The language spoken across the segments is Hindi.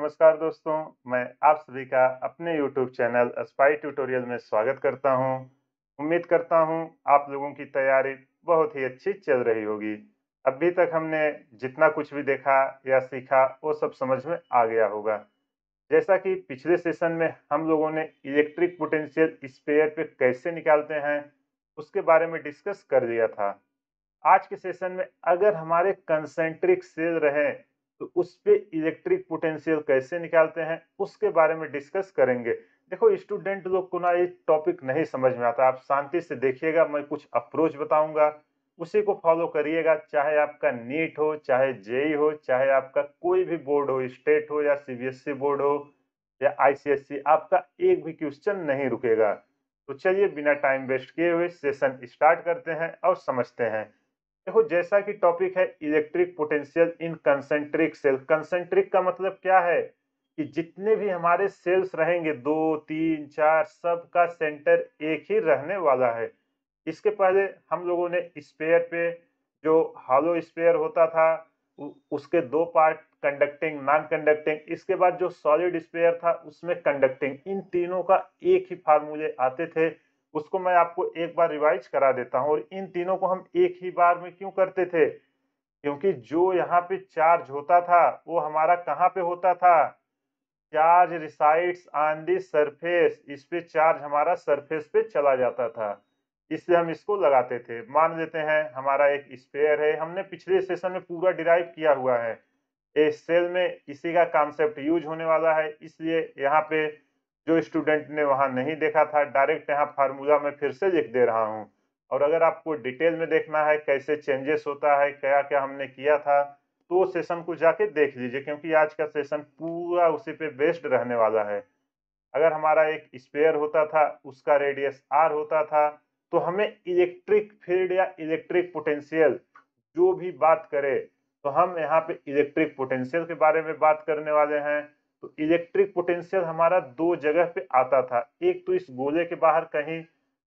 नमस्कार दोस्तों मैं आप सभी का अपने YouTube चैनल स्पाई ट्यूटोरियल में स्वागत करता हूं। उम्मीद करता हूं आप लोगों की तैयारी बहुत ही अच्छी चल रही होगी अभी तक हमने जितना कुछ भी देखा या सीखा वो सब समझ में आ गया होगा जैसा कि पिछले सेशन में हम लोगों ने इलेक्ट्रिक पोटेंशियल स्पेयर पे कैसे निकालते हैं उसके बारे में डिस्कस कर लिया था आज के सेशन में अगर हमारे कंसेंट्रिक सेल रहे तो उस पर इलेक्ट्रिक पोटेंशियल कैसे निकालते हैं उसके बारे में डिस्कस करेंगे देखो स्टूडेंट लोग को ना ये टॉपिक नहीं समझ में आता आप शांति से देखिएगा मैं कुछ अप्रोच बताऊंगा उसी को फॉलो करिएगा चाहे आपका नीट हो चाहे जेई हो चाहे आपका कोई भी बोर्ड हो स्टेट हो या सीबीएसई बोर्ड e हो या आईसीएससी e, आपका एक भी क्वेश्चन नहीं रुकेगा तो चलिए बिना टाइम वेस्ट किए हुए सेशन स्टार्ट करते हैं और समझते हैं देखो जैसा कि टॉपिक है electric potential in concentric shell concentric का मतलब क्या है कि जितने भी हमारे सेल्स रहेंगे दो तीन चार सब का सेंटर एक ही रहने वाला है इसके पहले हम लोगों ने स्पेयर पे जो हालो स्पेयर होता था उसके दो पार्ट कंडक्टिंग नॉन कंडक्टिंग इसके बाद जो सॉलिड स्पेयर था उसमें कंडक्टिंग इन तीनों का एक ही फार्मूले आते थे उसको मैं आपको एक बार रिवाइज करा देता हूँ और इन तीनों को हम एक ही बार में क्यों करते थे क्योंकि जो यहाँ पे चार्ज होता था वो हमारा कहाँ पे होता था charge resides on the surface इस पे चार्ज हमारा सरफेस पे चला जाता था इसलिए हम इसको लगाते थे मान लेते हैं हमारा एक स्पेयर है हमने पिछले सेशन में पूरा डिराइव किया हुआ है इस सेल में इसी का कॉन्सेप्ट यूज होने वाला है इसलिए यहाँ पे जो स्टूडेंट ने वहाँ नहीं देखा था डायरेक्ट यहाँ फार्मूला में फिर से लिख दे रहा हूँ और अगर आपको डिटेल में देखना है कैसे चेंजेस होता है क्या क्या हमने किया था तो सेशन को जाके देख लीजिए क्योंकि आज का सेशन पूरा उसी पे बेस्ड रहने वाला है अगर हमारा एक स्पेयर होता था उसका रेडियस आर होता था तो हमें इलेक्ट्रिक फील्ड या इलेक्ट्रिक पोटेंशियल जो भी बात करे तो हम यहाँ पे इलेक्ट्रिक पोटेंशियल के बारे में बात करने वाले हैं तो इलेक्ट्रिक पोटेंशियल हमारा दो जगह पे आता था एक तो इस गोले के बाहर कहीं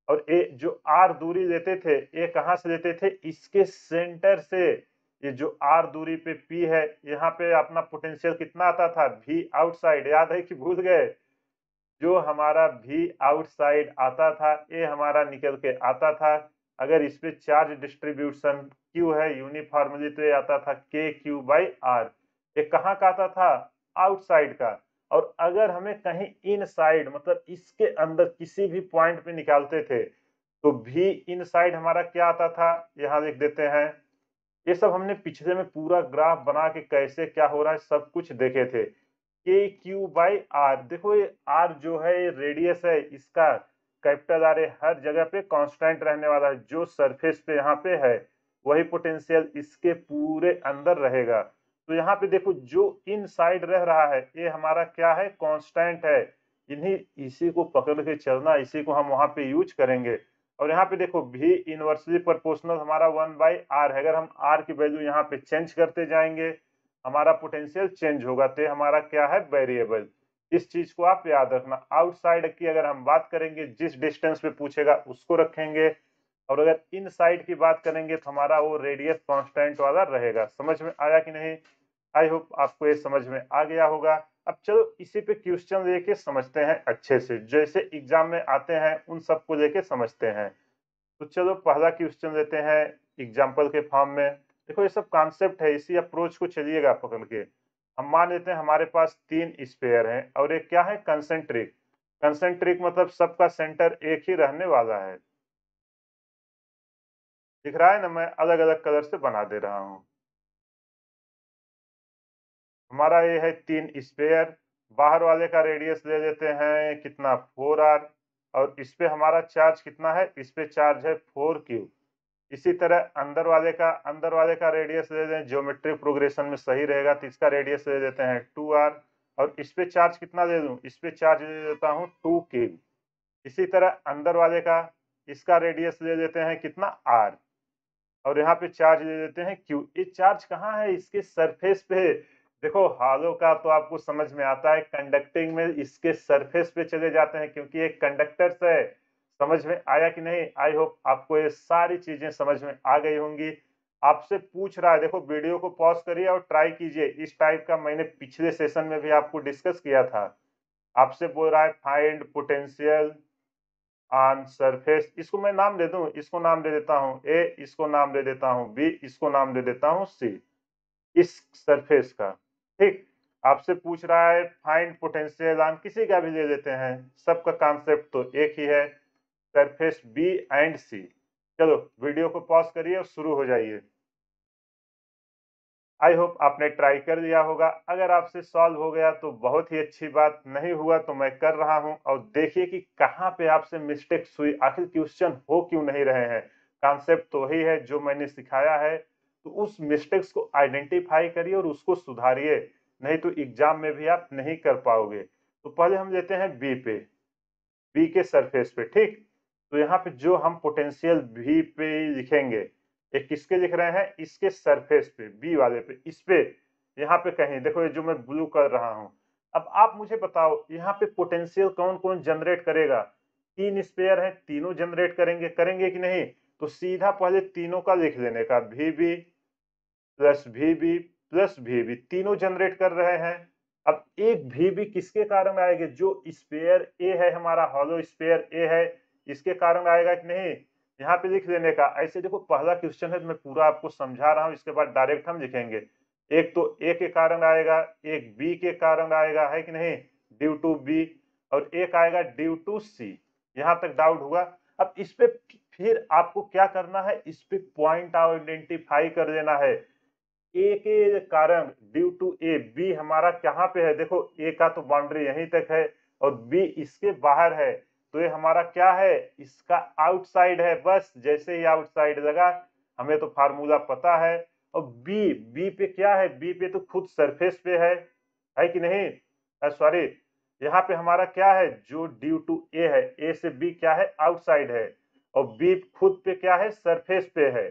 और ए जो आर दूरी लेते थे ये कहाँ से लेते थे इसके सेंटर से ये जो आर दूरी पे पी है यहाँ पे अपना पोटेंशियल कितना आता था भी आउटसाइड याद है कि भूल गए जो हमारा भी आउटसाइड आता था ये हमारा निकल के आता था अगर इस पे चार्ज डिस्ट्रीब्यूशन क्यू है यूनिफॉर्मली तो ये आता था के क्यू बाई आर ये कहाँ का आता था आउटसाइड का और अगर हमें कहीं इनसाइड मतलब इसके अंदर किसी भी पॉइंट पे निकालते थे तो भी इनसाइड हमारा क्या आता था यहाँ देख देते हैं ये सब हमने पिछले में पूरा ग्राफ बना के कैसे क्या हो रहा है सब कुछ देखे थे के क्यू बाई आर देखो ये आर जो है ये रेडियस है इसका कैपिटल आर हर जगह पे कांस्टेंट रहने वाला है जो सरफेस पे यहाँ पे है वही पोटेंशियल इसके पूरे अंदर रहेगा तो यहाँ पे देखो जो इन साइड रह रहा है ये हमारा क्या है कॉन्स्टेंट है इन्हीं इसी को पकड़ के चलना इसी को हम वहां पे यूज करेंगे और यहाँ पे देखो भी इनवर्सली प्रोपोर्शनल हमारा वन बाई आर है अगर हम आर की वैल्यू यहाँ पे चेंज करते जाएंगे हमारा पोटेंशियल चेंज होगा तो हमारा क्या है वेरिएबल इस चीज को आप याद रखना आउटसाइड की अगर हम बात करेंगे जिस डिस्टेंस पे पूछेगा उसको रखेंगे और अगर इन साइड की बात करेंगे तो हमारा वो रेडियस कॉन्स्टेंट वाला रहेगा समझ में आया कि नहीं आई होप आपको ये समझ में आ गया होगा अब चलो इसी पे क्वेश्चन लेके समझते हैं अच्छे से जैसे एग्जाम में आते हैं उन सबको लेके समझते हैं तो चलो पहला क्वेश्चन लेते हैं एग्जाम्पल के फॉर्म में देखो ये सब कॉन्सेप्ट है इसी अप्रोच को चलिएगा पकड़ के हम मान लेते हैं हमारे पास तीन स्पेयर हैं और ये क्या है कंसेंट्रिक कंसेंट्रिक मतलब सबका सेंटर एक ही रहने वाला है दिख रहा है ना मैं अलग अलग कलर से बना दे रहा हूँ हमारा ये है तीन स्पेयर बाहर वाले का रेडियस ले लेते हैं कितना फोर आर और इस पे हमारा चार्ज कितना है इस पे चार्ज है फोर क्यू इसी तरह अंदर वाले का अंदर वाले का रेडियस ले लें ज्योमेट्रिक प्रोग्रेशन में सही रहेगा तो इसका रेडियस ले लेते हैं टू आर और इस पे चार्ज कितना दे दूं इस पे चार्ज ले देता हूँ टू के इसी तरह अंदर वाले का इसका रेडियस ले लेते हैं कितना आर और यहाँ पे चार्ज दे देते हैं क्यू ये चार्ज कहाँ है इसके सरफेस पे देखो हालो का तो आपको समझ में आता है कंडक्टिंग में इसके सरफेस पे चले जाते हैं क्योंकि ये कंडक्टर्स है समझ में आया कि नहीं आई होप आपको ये सारी चीजें समझ में आ गई होंगी आपसे पूछ रहा है देखो वीडियो को पॉज करिए और ट्राई कीजिए इस टाइप का मैंने पिछले सेशन में भी आपको डिस्कस किया था आपसे बोल रहा है फाइंड पोटेंशियल ऑन सरफेस इसको मैं नाम दे दू इसको नाम दे देता हूं ए इसको नाम दे देता हूं बी इसको नाम दे देता हूं सी इस सरफेस का ठीक आपसे पूछ रहा है फाइंड पोटेंशियल ऑन किसी का भी ले देते हैं सबका कॉन्सेप्ट तो एक ही है सरफेस बी एंड सी चलो वीडियो को पॉज करिए और शुरू हो जाइए आई होप आपने ट्राई कर दिया होगा अगर आपसे सॉल्व हो गया तो बहुत ही अच्छी बात नहीं हुआ तो मैं कर रहा हूं और देखिए कि कहाँ पे आपसे मिस्टेक्स हुई आखिर क्वेश्चन हो क्यों नहीं रहे हैं कॉन्सेप्ट तो ही है जो मैंने सिखाया है तो उस मिस्टेक्स को आइडेंटिफाई करिए और उसको सुधारिए नहीं तो एग्जाम में भी आप नहीं कर पाओगे तो पहले हम लेते हैं बी पे बी के सरफेस पे ठीक तो यहाँ पे जो हम पोटेंशियल बी पे लिखेंगे ये किसके लिख रहे हैं इसके सरफेस पे बी वाले पे इस पे यहाँ पे कहीं देखो ये जो मैं ब्लू कर रहा हूँ अब आप मुझे बताओ यहाँ पे पोटेंशियल कौन कौन जनरेट करेगा तीन स्पेयर है तीनों जनरेट करेंगे करेंगे कि नहीं तो सीधा पहले तीनों का लिख लेने का भी बी प्लस भी बी प्लस भी बी तीनों जनरेट कर रहे हैं अब एक भी बी किसके कारण आएगा जो स्पेयर ए है हमारा हॉलो स्पेयर ए है इसके कारण आएगा कि नहीं यहाँ पे लिख लेने का ऐसे देखो पहला क्वेश्चन है तो मैं पूरा आपको समझा रहा हूँ इसके बाद डायरेक्ट हम लिखेंगे एक तो ए के कारण आएगा एक बी के कारण आएगा है कि नहीं ड्यू टू बी और एक आएगा ड्यू टू सी यहाँ तक डाउट हुआ अब इस पे फिर आपको क्या करना है इस पे पॉइंट आइडेंटिफाई कर लेना है ए के कारण ड्यू टू ए बी हमारा कहाँ पे है देखो ए का तो बाउंड्री यहीं तक है और बी इसके बाहर है तो ये हमारा क्या है इसका आउटसाइड है बस जैसे ही आउटसाइड लगा हमें तो फार्मूला पता है और बी बी पे क्या है बी पे तो खुद सरफेस पे है है कि नहीं सॉरी यहाँ पे हमारा क्या है जो ड्यू टू ए है ए से बी क्या है आउटसाइड है और बी खुद पे क्या है सरफेस पे है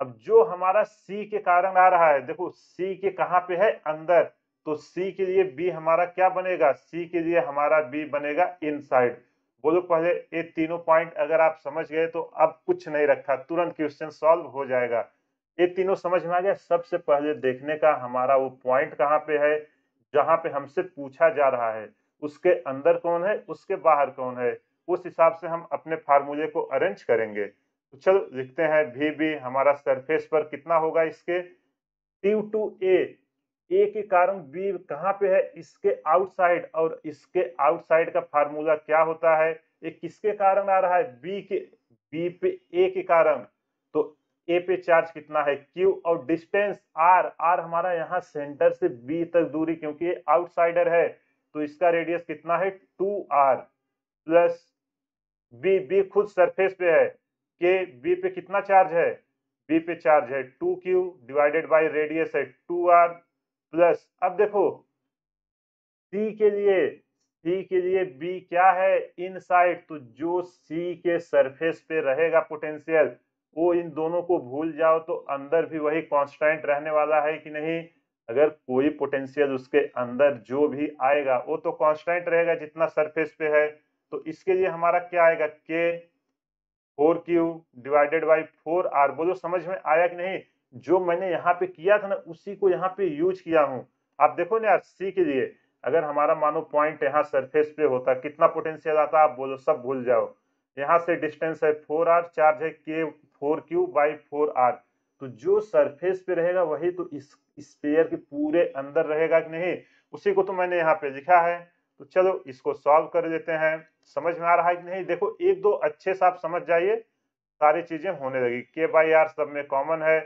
अब जो हमारा सी के कारण आ रहा है देखो सी के कहाँ पे है अंदर तो सी के लिए बी हमारा क्या बनेगा सी के लिए हमारा बी बनेगा इनसाइड वो लोग पहले ये तीनों पॉइंट अगर आप समझ गए तो अब कुछ नहीं रखा तुरंत क्वेश्चन सॉल्व हो जाएगा ये तीनों समझ में आ गया सबसे पहले देखने का हमारा वो पॉइंट कहाँ पे है जहाँ पे हमसे पूछा जा रहा है उसके अंदर कौन है उसके बाहर कौन है उस हिसाब से हम अपने फार्मूले को अरेंज करेंगे तो चलो लिखते हैं भी भी हमारा सरफेस पर कितना होगा इसके टू टू ए ए के कारण बी कहाँ पे है इसके आउटसाइड और इसके आउटसाइड का फार्मूला क्या होता है ये किसके कारण आ रहा है बी के बी पे ए के कारण तो ए पे चार्ज कितना है क्यू और डिस्टेंस आर आर हमारा यहाँ सेंटर से बी तक दूरी क्योंकि ये आउटसाइडर है तो इसका रेडियस कितना है two R plus B B खुद सरफेस पे है के बी पे कितना चार्ज है बी पे चार्ज है two Q divided by radius है टू आर प्लस अब देखो सी के लिए सी के लिए बी क्या है साइड तो जो सी के सरफेस पे रहेगा पोटेंशियल वो इन दोनों को भूल जाओ तो अंदर भी वही कांस्टेंट रहने वाला है कि नहीं अगर कोई पोटेंशियल उसके अंदर जो भी आएगा वो तो कांस्टेंट रहेगा जितना सरफेस पे है तो इसके लिए हमारा क्या आएगा K four Q divided by four R बोलो समझ में आया कि नहीं जो मैंने यहाँ पे किया था ना उसी को यहाँ पे यूज किया हूँ आप देखो ना यार सी के लिए अगर हमारा मानो पॉइंट यहाँ सरफेस पे होता कितना पोटेंशियल आता आप बोलो सब भूल जाओ यहाँ से डिस्टेंस है फोर आर चार्ज है K four Q by four R तो जो सरफेस पे रहेगा वही तो इस स्पेयर के पूरे अंदर रहेगा कि नहीं उसी को तो मैंने यहाँ पे लिखा है तो चलो इसको सॉल्व कर देते हैं समझ में आ रहा है कि नहीं देखो एक दो अच्छे से आप समझ जाइए सारी चीजें होने लगी के बाई आर सब में कॉमन है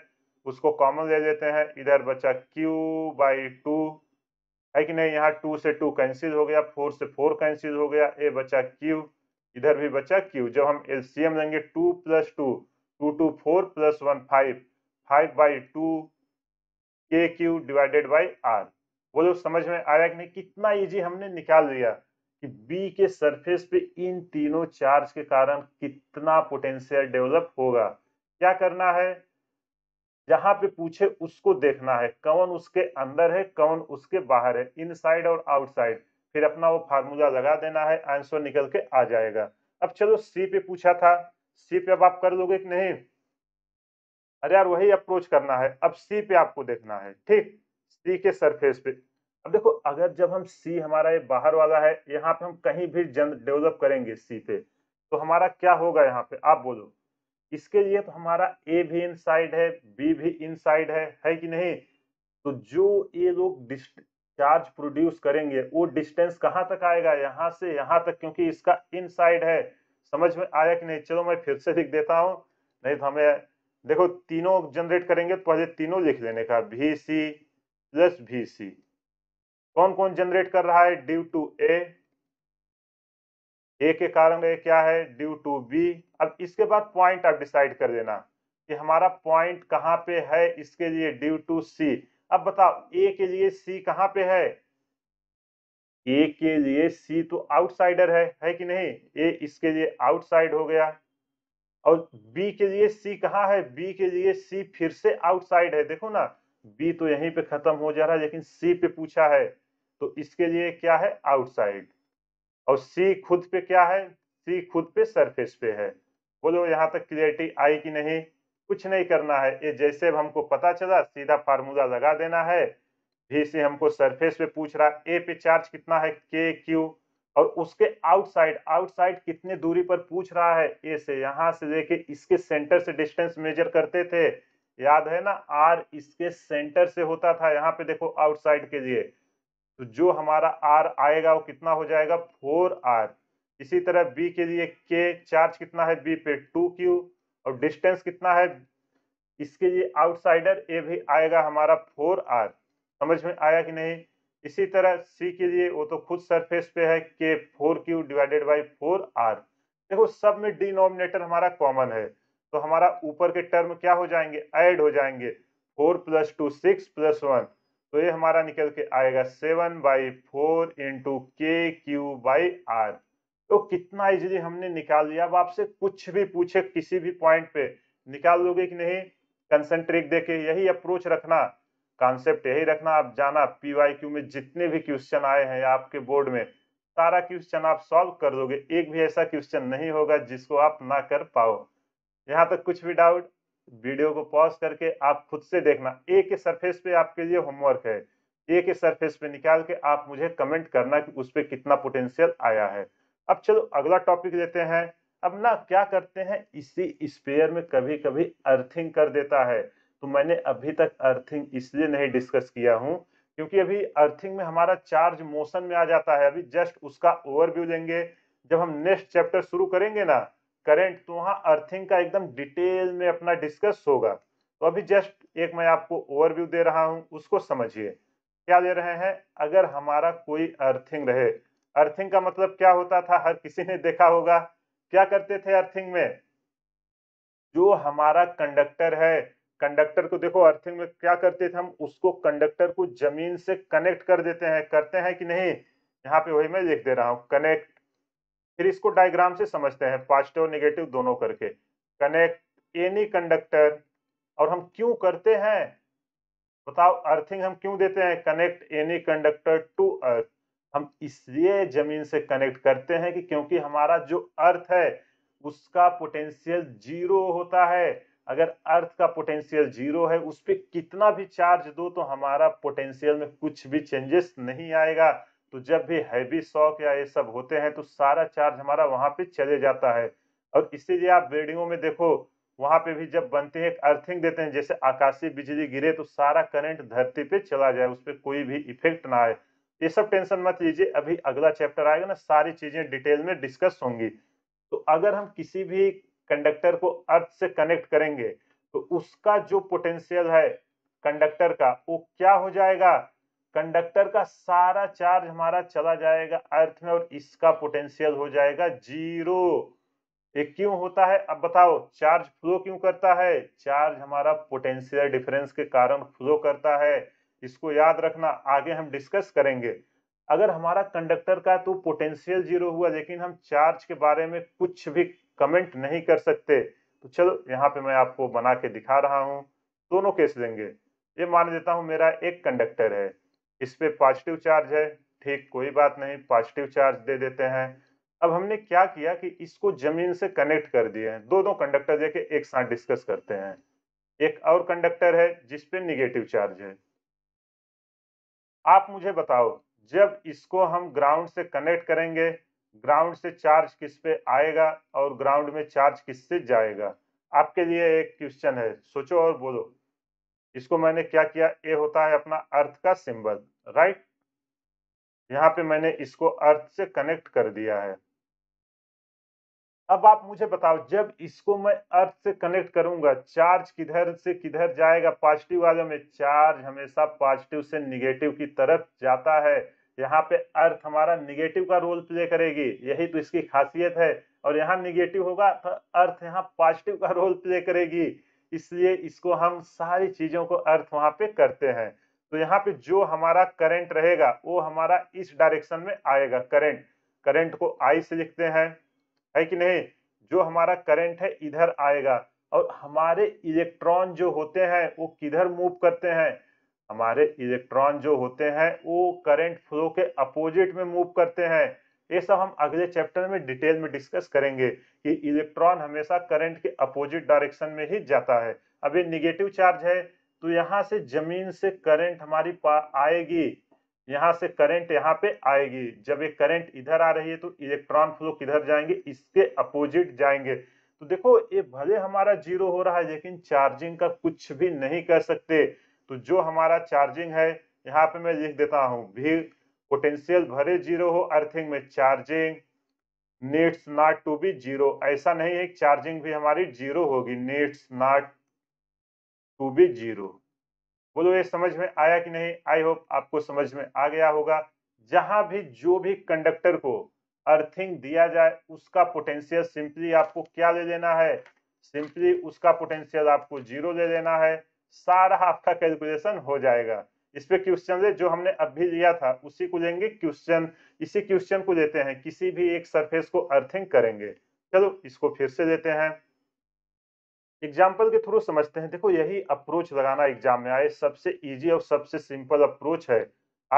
उसको कॉमन ले लेते हैं इधर बचा q बाई टू है कि नहीं यहाँ टू से टू कैंसिल हो गया फोर से फोर कैंसिल हो गया ए बचा q इधर भी बचा q जब हम एम लेंगे two plus two two two four plus one five five by two K Q divided by R वो लोग समझ में आया कि नहीं कितना इजी हमने निकाल लिया कि बी के सरफेस पे इन तीनों चार्ज के कारण कितना पोटेंशियल डेवलप होगा क्या करना है जहां पे पूछे उसको देखना है कौन उसके अंदर है कौन उसके बाहर है इनसाइड और आउटसाइड फिर अपना वो फार्मूला लगा देना है आंसर निकल के आ जाएगा अब चलो सी पे पूछा था सी पे अब आप कर लोगे कि नहीं अरे यार वही अप्रोच करना है अब सी पे आपको देखना है ठीक सी के सरफेस पे अब देखो अगर जब हम सी हमारा ये बाहर वाला है यहाँ पे हम कहीं भी जन डेवलप करेंगे सी पे तो हमारा क्या होगा यहाँ पे आप बोलो इसके लिए तो हमारा ए भी इन साइड है बी भी इन साइड है है कि नहीं तो जो ये लोग चार्ज प्रोड्यूस करेंगे वो डिस्टेंस कहाँ तक आएगा यहाँ से यहाँ तक क्योंकि इसका इन साइड है समझ में आया कि नहीं चलो मैं फिर से लिख देता हूँ नहीं तो हमें देखो तीनों जनरेट करेंगे तो पहले तीनों लिख लेने का भी सी प्लस भी सी कौन कौन जनरेट कर रहा है ड्यू टू ए ए के कारण ए क्या है ड्यू टू बी अब इसके बाद पॉइंट आप डिसाइड कर देना कि हमारा पॉइंट कहाँ पे है इसके लिए ड्यू टू सी अब बताओ ए के लिए सी कहाँ पे है ए के लिए सी तो आउटसाइडर है है कि नहीं ए इसके लिए आउटसाइड हो गया और बी के लिए सी कहाँ है बी के लिए सी फिर से आउटसाइड है देखो ना बी तो यहीं पे खत्म हो जा रहा है लेकिन सी पे पूछा है तो इसके लिए क्या है आउटसाइड और सी खुद पे क्या है सी खुद पे सरफेस पे है बोलो यहाँ तक क्लियरिटी आई कि नहीं कुछ नहीं करना है ये जैसे हमको पता चला सीधा फार्मूला लगा देना है भी से हमको सरफेस पे पूछ रहा है ए पे चार्ज कितना है के क्यू और उसके आउटसाइड आउटसाइड कितने दूरी पर पूछ रहा है ए से यहाँ से लेके इसके सेंटर से डिस्टेंस मेजर करते थे याद है ना आर इसके सेंटर से होता था यहाँ पे देखो आउटसाइड के लिए तो जो हमारा आर आएगा वो कितना हो जाएगा फोर आर इसी तरह बी के लिए के चार्ज कितना है बी पे टू क्यू और डिस्टेंस कितना है इसके लिए आउटसाइडर ए भी आएगा हमारा फोर आर समझ में आया कि नहीं इसी तरह सी के लिए वो तो खुद सरफेस पे है K four Q divided by four R देखो सब में डिनोमिनेटर हमारा कॉमन है तो हमारा ऊपर के टर्म क्या हो जाएंगे ऐड हो जाएंगे four plus two six plus one तो ये हमारा निकल के आएगा seven by four into K Q by R तो कितना इजीली हमने निकाल लिया अब आपसे कुछ भी पूछे किसी भी पॉइंट पे निकाल लोगे कि नहीं कंसेंट्रेट देके यही अप्रोच रखना कॉन्सेप्ट यही रखना आप जाना पी वाई क्यू में जितने भी क्वेश्चन आए हैं आपके बोर्ड में सारा क्वेश्चन आप सॉल्व कर दोगे एक भी ऐसा क्वेश्चन नहीं होगा जिसको आप ना कर पाओ यहाँ तक कुछ भी डाउट वीडियो को पॉज करके आप खुद से देखना एक के सरफेस पे आपके लिए होमवर्क है ए के सरफेस पे निकाल के आप मुझे कमेंट करना कि उस पर कितना पोटेंशियल आया है अब चलो अगला टॉपिक लेते हैं अब ना क्या करते हैं इसी स्पेयर में कभी कभी अर्थिंग कर देता है तो मैंने अभी तक अर्थिंग इसलिए नहीं डिस्कस किया हूँ क्योंकि अभी अर्थिंग में हमारा चार्ज मोशन में आ जाता है अभी जस्ट उसका ओवरव्यू लेंगे जब हम नेक्स्ट चैप्टर शुरू करेंगे ना करंट तो वहाँ अर्थिंग का एकदम डिटेल में अपना डिस्कस होगा तो अभी जस्ट एक मैं आपको ओवरव्यू दे रहा हूँ उसको समझिए क्या दे रहे हैं अगर हमारा कोई अर्थिंग रहे अर्थिंग का मतलब क्या होता था हर किसी ने देखा होगा क्या करते थे अर्थिंग में जो हमारा कंडक्टर है कंडक्टर को देखो अर्थिंग में क्या करते थे हम उसको कंडक्टर को जमीन से कनेक्ट कर देते हैं करते हैं कि नहीं यहाँ पे वही मैं देख दे रहा हूँ कनेक्ट फिर इसको डायग्राम से समझते हैं पॉजिटिव और निगेटिव दोनों करके कनेक्ट एनी कंडक्टर और हम क्यों करते हैं बताओ अर्थिंग हम क्यों देते हैं connect any conductor to earth हम इसलिए जमीन से कनेक्ट करते हैं कि क्योंकि हमारा जो अर्थ है उसका पोटेंशियल जीरो होता है अगर अर्थ का पोटेंशियल जीरो है उस पर कितना भी चार्ज दो तो हमारा पोटेंशियल में कुछ भी चेंजेस नहीं आएगा तो जब भी हैवी शॉक या ये सब होते हैं तो सारा चार्ज हमारा वहां पे चले जाता है और इसीलिए आप बिल्डिंगों में देखो वहां पे भी जब बनते हैं अर्थिंग देते हैं जैसे आकाशीय बिजली गिरे तो सारा करंट धरती पे चला जाए उस पर कोई भी इफेक्ट ना आए ये सब टेंशन मत लीजिए अभी अगला चैप्टर आएगा ना सारी चीजें डिटेल में डिस्कस होंगी तो अगर हम किसी भी कंडक्टर को अर्थ से कनेक्ट करेंगे तो उसका जो पोटेंशियल है कंडक्टर का वो क्या हो जाएगा कंडक्टर का सारा चार्ज हमारा चला जाएगा अर्थ में और इसका पोटेंशियल हो जाएगा जीरो क्यों होता है अब बताओ चार्ज फ्लो क्यों करता है चार्ज हमारा पोटेंशियल डिफरेंस के कारण फ्लो करता है इसको याद रखना आगे हम डिस्कस करेंगे अगर हमारा कंडक्टर का तो पोटेंशियल जीरो हुआ लेकिन हम चार्ज के बारे में कुछ भी कमेंट नहीं कर सकते तो चलो यहाँ पे मैं आपको बना के दिखा रहा हूँ दोनों केस लेंगे ये मान लेता हूँ मेरा एक कंडक्टर है इस पर पॉजिटिव चार्ज है ठीक कोई बात नहीं पॉजिटिव चार्ज दे देते हैं अब हमने क्या किया कि इसको जमीन से कनेक्ट कर दिए हैं दो दो कंडक्टर देके एक साथ डिस्कस करते हैं एक और कंडक्टर है जिसपे निगेटिव चार्ज है आप मुझे बताओ जब इसको हम ग्राउंड से कनेक्ट करेंगे ग्राउंड से चार्ज किस पे आएगा और ग्राउंड में चार्ज किससे जाएगा आपके लिए एक क्वेश्चन है सोचो और बोलो इसको मैंने क्या किया ए होता है अपना अर्थ का सिंबल राइट यहाँ पे मैंने इसको अर्थ से कनेक्ट कर दिया है अब आप मुझे बताओ जब इसको मैं अर्थ से कनेक्ट करूंगा चार्ज किधर से किधर जाएगा पॉजिटिव वाले में चार्ज हमेशा पॉजिटिव से निगेटिव की तरफ जाता है यहाँ पे अर्थ हमारा निगेटिव का रोल प्ले करेगी यही तो इसकी खासियत है और यहाँ निगेटिव होगा तो अर्थ यहाँ पॉजिटिव का रोल प्ले करेगी इसलिए इसको हम सारी चीजों को अर्थ वहां पे करते हैं तो यहाँ पे जो हमारा करंट रहेगा वो हमारा इस डायरेक्शन में आएगा करंट करंट को आई से लिखते हैं है कि नहीं जो हमारा करंट है इधर आएगा और हमारे इलेक्ट्रॉन जो होते हैं वो किधर मूव करते हैं हमारे इलेक्ट्रॉन जो होते हैं वो करंट फ्लो के अपोजिट में मूव करते हैं ये सब हम अगले चैप्टर में डिटेल में डिस्कस करेंगे कि इलेक्ट्रॉन हमेशा करंट के अपोजिट डायरेक्शन में ही जाता है अब ये निगेटिव चार्ज है तो यहाँ से जमीन से करंट हमारी आएगी यहाँ से करंट यहाँ पे आएगी जब ये करंट इधर आ रही है तो इलेक्ट्रॉन फ्लो किधर जाएंगे इसके अपोजिट जाएंगे तो देखो ये भले हमारा जीरो हो रहा है लेकिन चार्जिंग का कुछ भी नहीं कर सकते तो जो हमारा चार्जिंग है यहाँ पे मैं लिख देता हूँ भी पोटेंशियल भरे जीरो हो अर्थिंग में charging nets not to be zero ऐसा नहीं है चार्जिंग भी हमारी जीरो होगी nets not to be zero बोलो ये समझ में आया कि नहीं आई होप आपको समझ में आ गया होगा जहां भी जो भी कंडक्टर को अर्थिंग दिया जाए उसका पोटेंशियल सिंपली आपको क्या ले लेना है सिंपली उसका पोटेंशियल आपको जीरो ले लेना है सारा आपका कैलकुलेशन हो जाएगा इस पे क्वेश्चन ले जो हमने अब भी लिया था उसी को लेंगे क्वेश्चन इसी क्वेश्चन को लेते हैं किसी भी एक सरफेस को अर्थिंग करेंगे चलो इसको फिर से लेते हैं एग्जाम्पल के थ्रू समझते हैं देखो यही अप्रोच लगाना एग्जाम में आए सबसे इजी और सबसे सिंपल अप्रोच है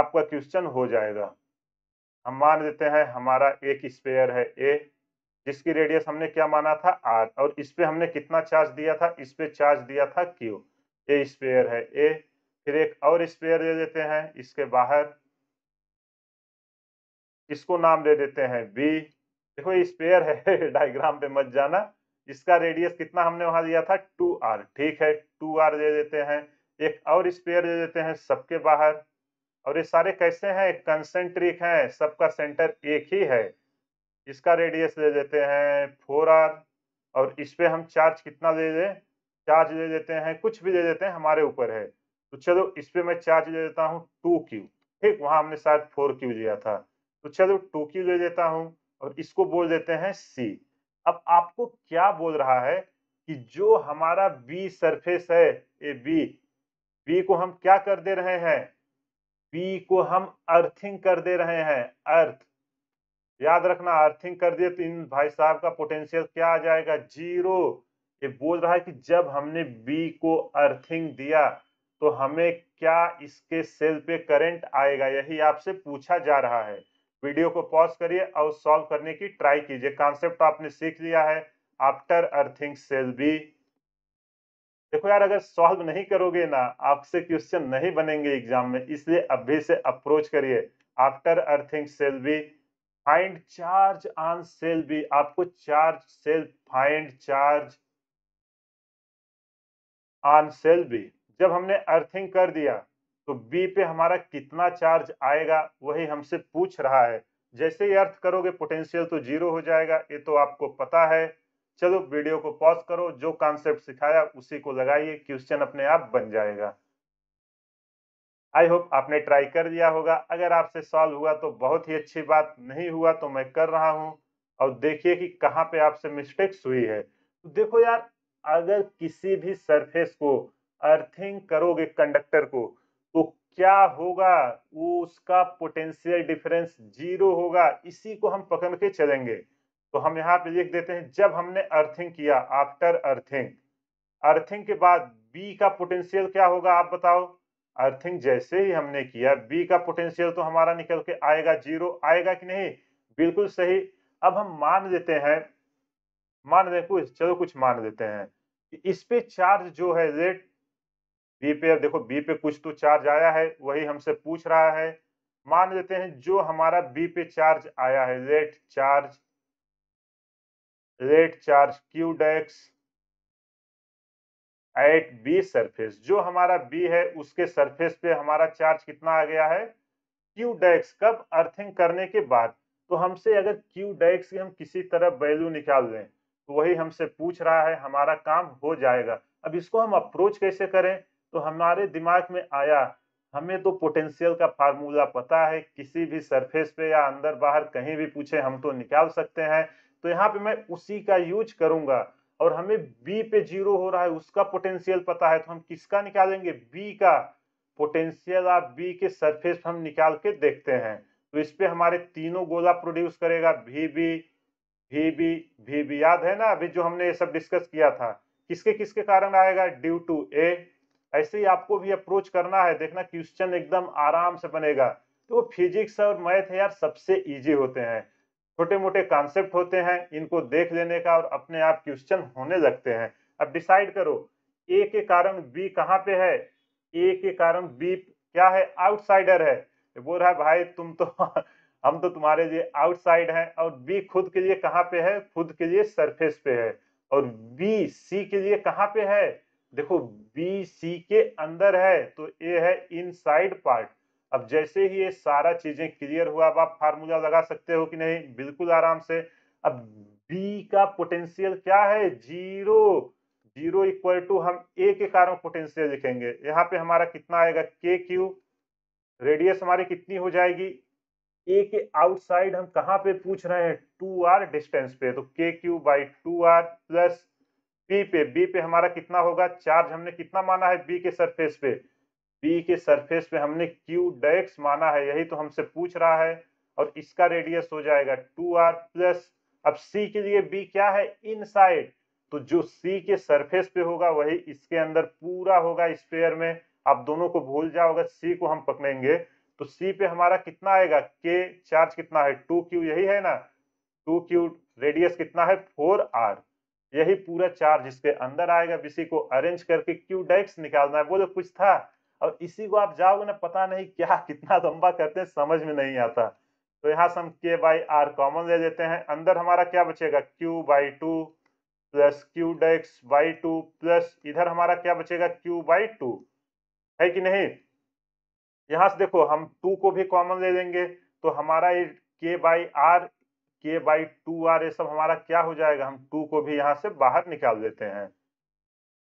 आपका क्वेश्चन हो जाएगा हम मान लेते हैं हमारा एक स्पेयर है ए जिसकी रेडियस हमने क्या माना था आर और इस पे हमने कितना चार्ज दिया था इस पे चार्ज दिया था क्यू ए स्पेयर है ए फिर एक और स्पेयर दे देते हैं इसके बाहर इसको नाम दे देते हैं बी देखो ये स्पेयर है डायग्राम पे मत जाना इसका रेडियस कितना हमने वहां दिया था टू आर ठीक है टू आर दे देते हैं एक और स्पेयर दे देते हैं सबके बाहर और ये सारे कैसे हैं कंसेंट्रिक हैं सबका सेंटर एक ही है इसका रेडियस दे देते हैं फोर आर और इस पर हम चार्ज कितना दे दें चार्ज दे देते हैं कुछ भी दे देते हैं हमारे ऊपर है तो चलो इस पे मैं चार्ज ले देता हूँ टू क्यू ठीक वहां हमने शायद फोर क्यू लिया था तो चलो टू क्यू ले देता हूँ और इसको बोल देते हैं सी अब आपको क्या बोल रहा है कि जो हमारा बी सरफेस है ए बी बी को हम क्या कर दे रहे हैं बी को हम अर्थिंग कर दे रहे हैं अर्थ याद रखना अर्थिंग कर दिए तो इन भाई साहब का पोटेंशियल क्या आ जाएगा जीरो ये बोल रहा है कि जब हमने बी को अर्थिंग दिया तो हमें क्या इसके सेल पे करंट आएगा यही आपसे पूछा जा रहा है वीडियो को पॉज करिए और सॉल्व करने की ट्राई कीजिए कॉन्सेप्ट आपने सीख लिया है आफ्टर अर्थिंग सेल भी देखो यार अगर सॉल्व नहीं करोगे ना आपसे क्वेश्चन नहीं बनेंगे एग्जाम में इसलिए अभी से अप्रोच करिए आफ्टर अर्थिंग सेल भी फाइंड चार्ज ऑन सेल भी आपको charge shell find charge on shell भी जब हमने अर्थिंग कर दिया तो बी पे हमारा कितना चार्ज आएगा वही हमसे पूछ रहा है जैसे ही अर्थ करोगे पोटेंशियल तो जीरो हो जाएगा ये तो आपको पता है चलो वीडियो को पॉज करो जो कॉन्सेप्ट सिखाया उसी को लगाइए क्वेश्चन अपने आप बन जाएगा आई होप आपने ट्राई कर दिया होगा अगर आपसे सॉल्व हुआ तो बहुत ही अच्छी बात नहीं हुआ तो मैं कर रहा हूँ और देखिए कि कहाँ पे आपसे मिस्टेक्स हुई है तो देखो यार अगर किसी भी सरफेस को अर्थिंग करोगे कंडक्टर को तो क्या होगा वो उसका पोटेंशियल डिफरेंस जीरो होगा इसी को हम पकड़ के चलेंगे तो हम यहाँ पे लिख देते हैं जब हमने अर्थिंग किया आफ्टर अर्थिंग अर्थिंग के बाद बी का पोटेंशियल क्या होगा आप बताओ अर्थिंग जैसे ही हमने किया बी का पोटेंशियल तो हमारा निकल के आएगा जीरो आएगा कि नहीं बिल्कुल सही अब हम मान लेते हैं मान दे कुछ चलो कुछ मान लेते हैं इस पे चार्ज जो है रेट बी पे अब देखो बी पे कुछ तो चार्ज आया है वही हमसे पूछ रहा है मान लेते हैं जो हमारा बी पे चार्ज आया है let charge let charge Q dash at B surface जो हमारा बी है उसके सरफेस पे हमारा चार्ज कितना आ गया है क्यू डेक्स कब अर्थिंग करने के बाद तो हमसे अगर क्यू डेक्स की हम किसी तरह वैल्यू निकाल लें तो वही हमसे पूछ रहा है हमारा काम हो जाएगा अब इसको हम अप्रोच कैसे करें तो हमारे दिमाग में आया हमें तो पोटेंशियल का फार्मूला पता है किसी भी सरफेस पे या अंदर बाहर कहीं भी पूछे हम तो निकाल सकते हैं तो यहाँ पे मैं उसी का यूज करूंगा और हमें बी पे जीरो हो रहा है उसका पोटेंशियल पता है तो हम किसका निकालेंगे बी का पोटेंशियल आप बी के सरफेस हम निकाल के देखते हैं तो इस पे हमारे तीनों गोला प्रोड्यूस करेगा भी बी भी बी भी भी याद है ना अभी जो हमने ये सब डिस्कस किया था किसके किसके कारण आएगा ड्यू टू ए ऐसे ही आपको भी अप्रोच करना है देखना क्वेश्चन एकदम आराम से बनेगा तो फिजिक्स और मैथ यार सबसे इजी होते हैं छोटे मोटे कॉन्सेप्ट होते हैं इनको देख लेने का और अपने आप क्वेश्चन होने लगते हैं अब डिसाइड करो ए के कारण बी कहाँ पे है ए के कारण बी क्या है आउटसाइडर है बोल रहा है भाई तुम तो हम तो तुम्हारे लिए आउटसाइड हैं और बी खुद के लिए कहाँ पे है खुद के लिए सरफेस पे है और बी सी के लिए कहाँ पे है देखो बी सी के अंदर है तो ए है इनसाइड पार्ट अब जैसे ही ये सारा चीजें क्लियर हुआ अब आप फार्मूला लगा सकते हो कि नहीं बिल्कुल आराम से अब बी का पोटेंशियल क्या है जीरो जीरो इक्वल टू हम ए के कारण पोटेंशियल लिखेंगे यहाँ पे हमारा कितना आएगा के क्यू रेडियस हमारी कितनी हो जाएगी ए के आउटसाइड हम कहाँ पे पूछ रहे हैं टू आर डिस्टेंस पे तो K Q by two R plus B पे बी पे हमारा कितना होगा चार्ज हमने कितना माना है बी के सरफेस पे बी के सरफेस पे हमने क्यू डेक्स माना है यही तो हमसे पूछ रहा है और इसका रेडियस हो जाएगा टू आर प्लस अब सी के लिए बी क्या है इन तो जो सी के सरफेस पे होगा वही इसके अंदर पूरा होगा स्पेयर में आप दोनों को भूल जाओगे सी को हम पकड़ेंगे तो सी पे हमारा कितना आएगा के चार्ज कितना है टू क्यू यही है ना टू क्यू रेडियस कितना है फोर आर यही पूरा चार्ज इसके अंदर आएगा इसी को अरेंज करके क्यू डेक्स निकालना है वो जो तो कुछ था और इसी को आप जाओगे ना पता नहीं क्या कितना लंबा करते हैं समझ में नहीं आता तो यहाँ से हम के बाई आर कॉमन ले लेते हैं अंदर हमारा क्या बचेगा Q by two plus Q dash by two plus इधर हमारा क्या बचेगा क्यू बाई टू है कि नहीं यहां से देखो हम टू को भी कॉमन ले लेंगे तो हमारा ये K by R K by two R ये सब हमारा क्या हो जाएगा हम टू को भी यहाँ से बाहर निकाल देते हैं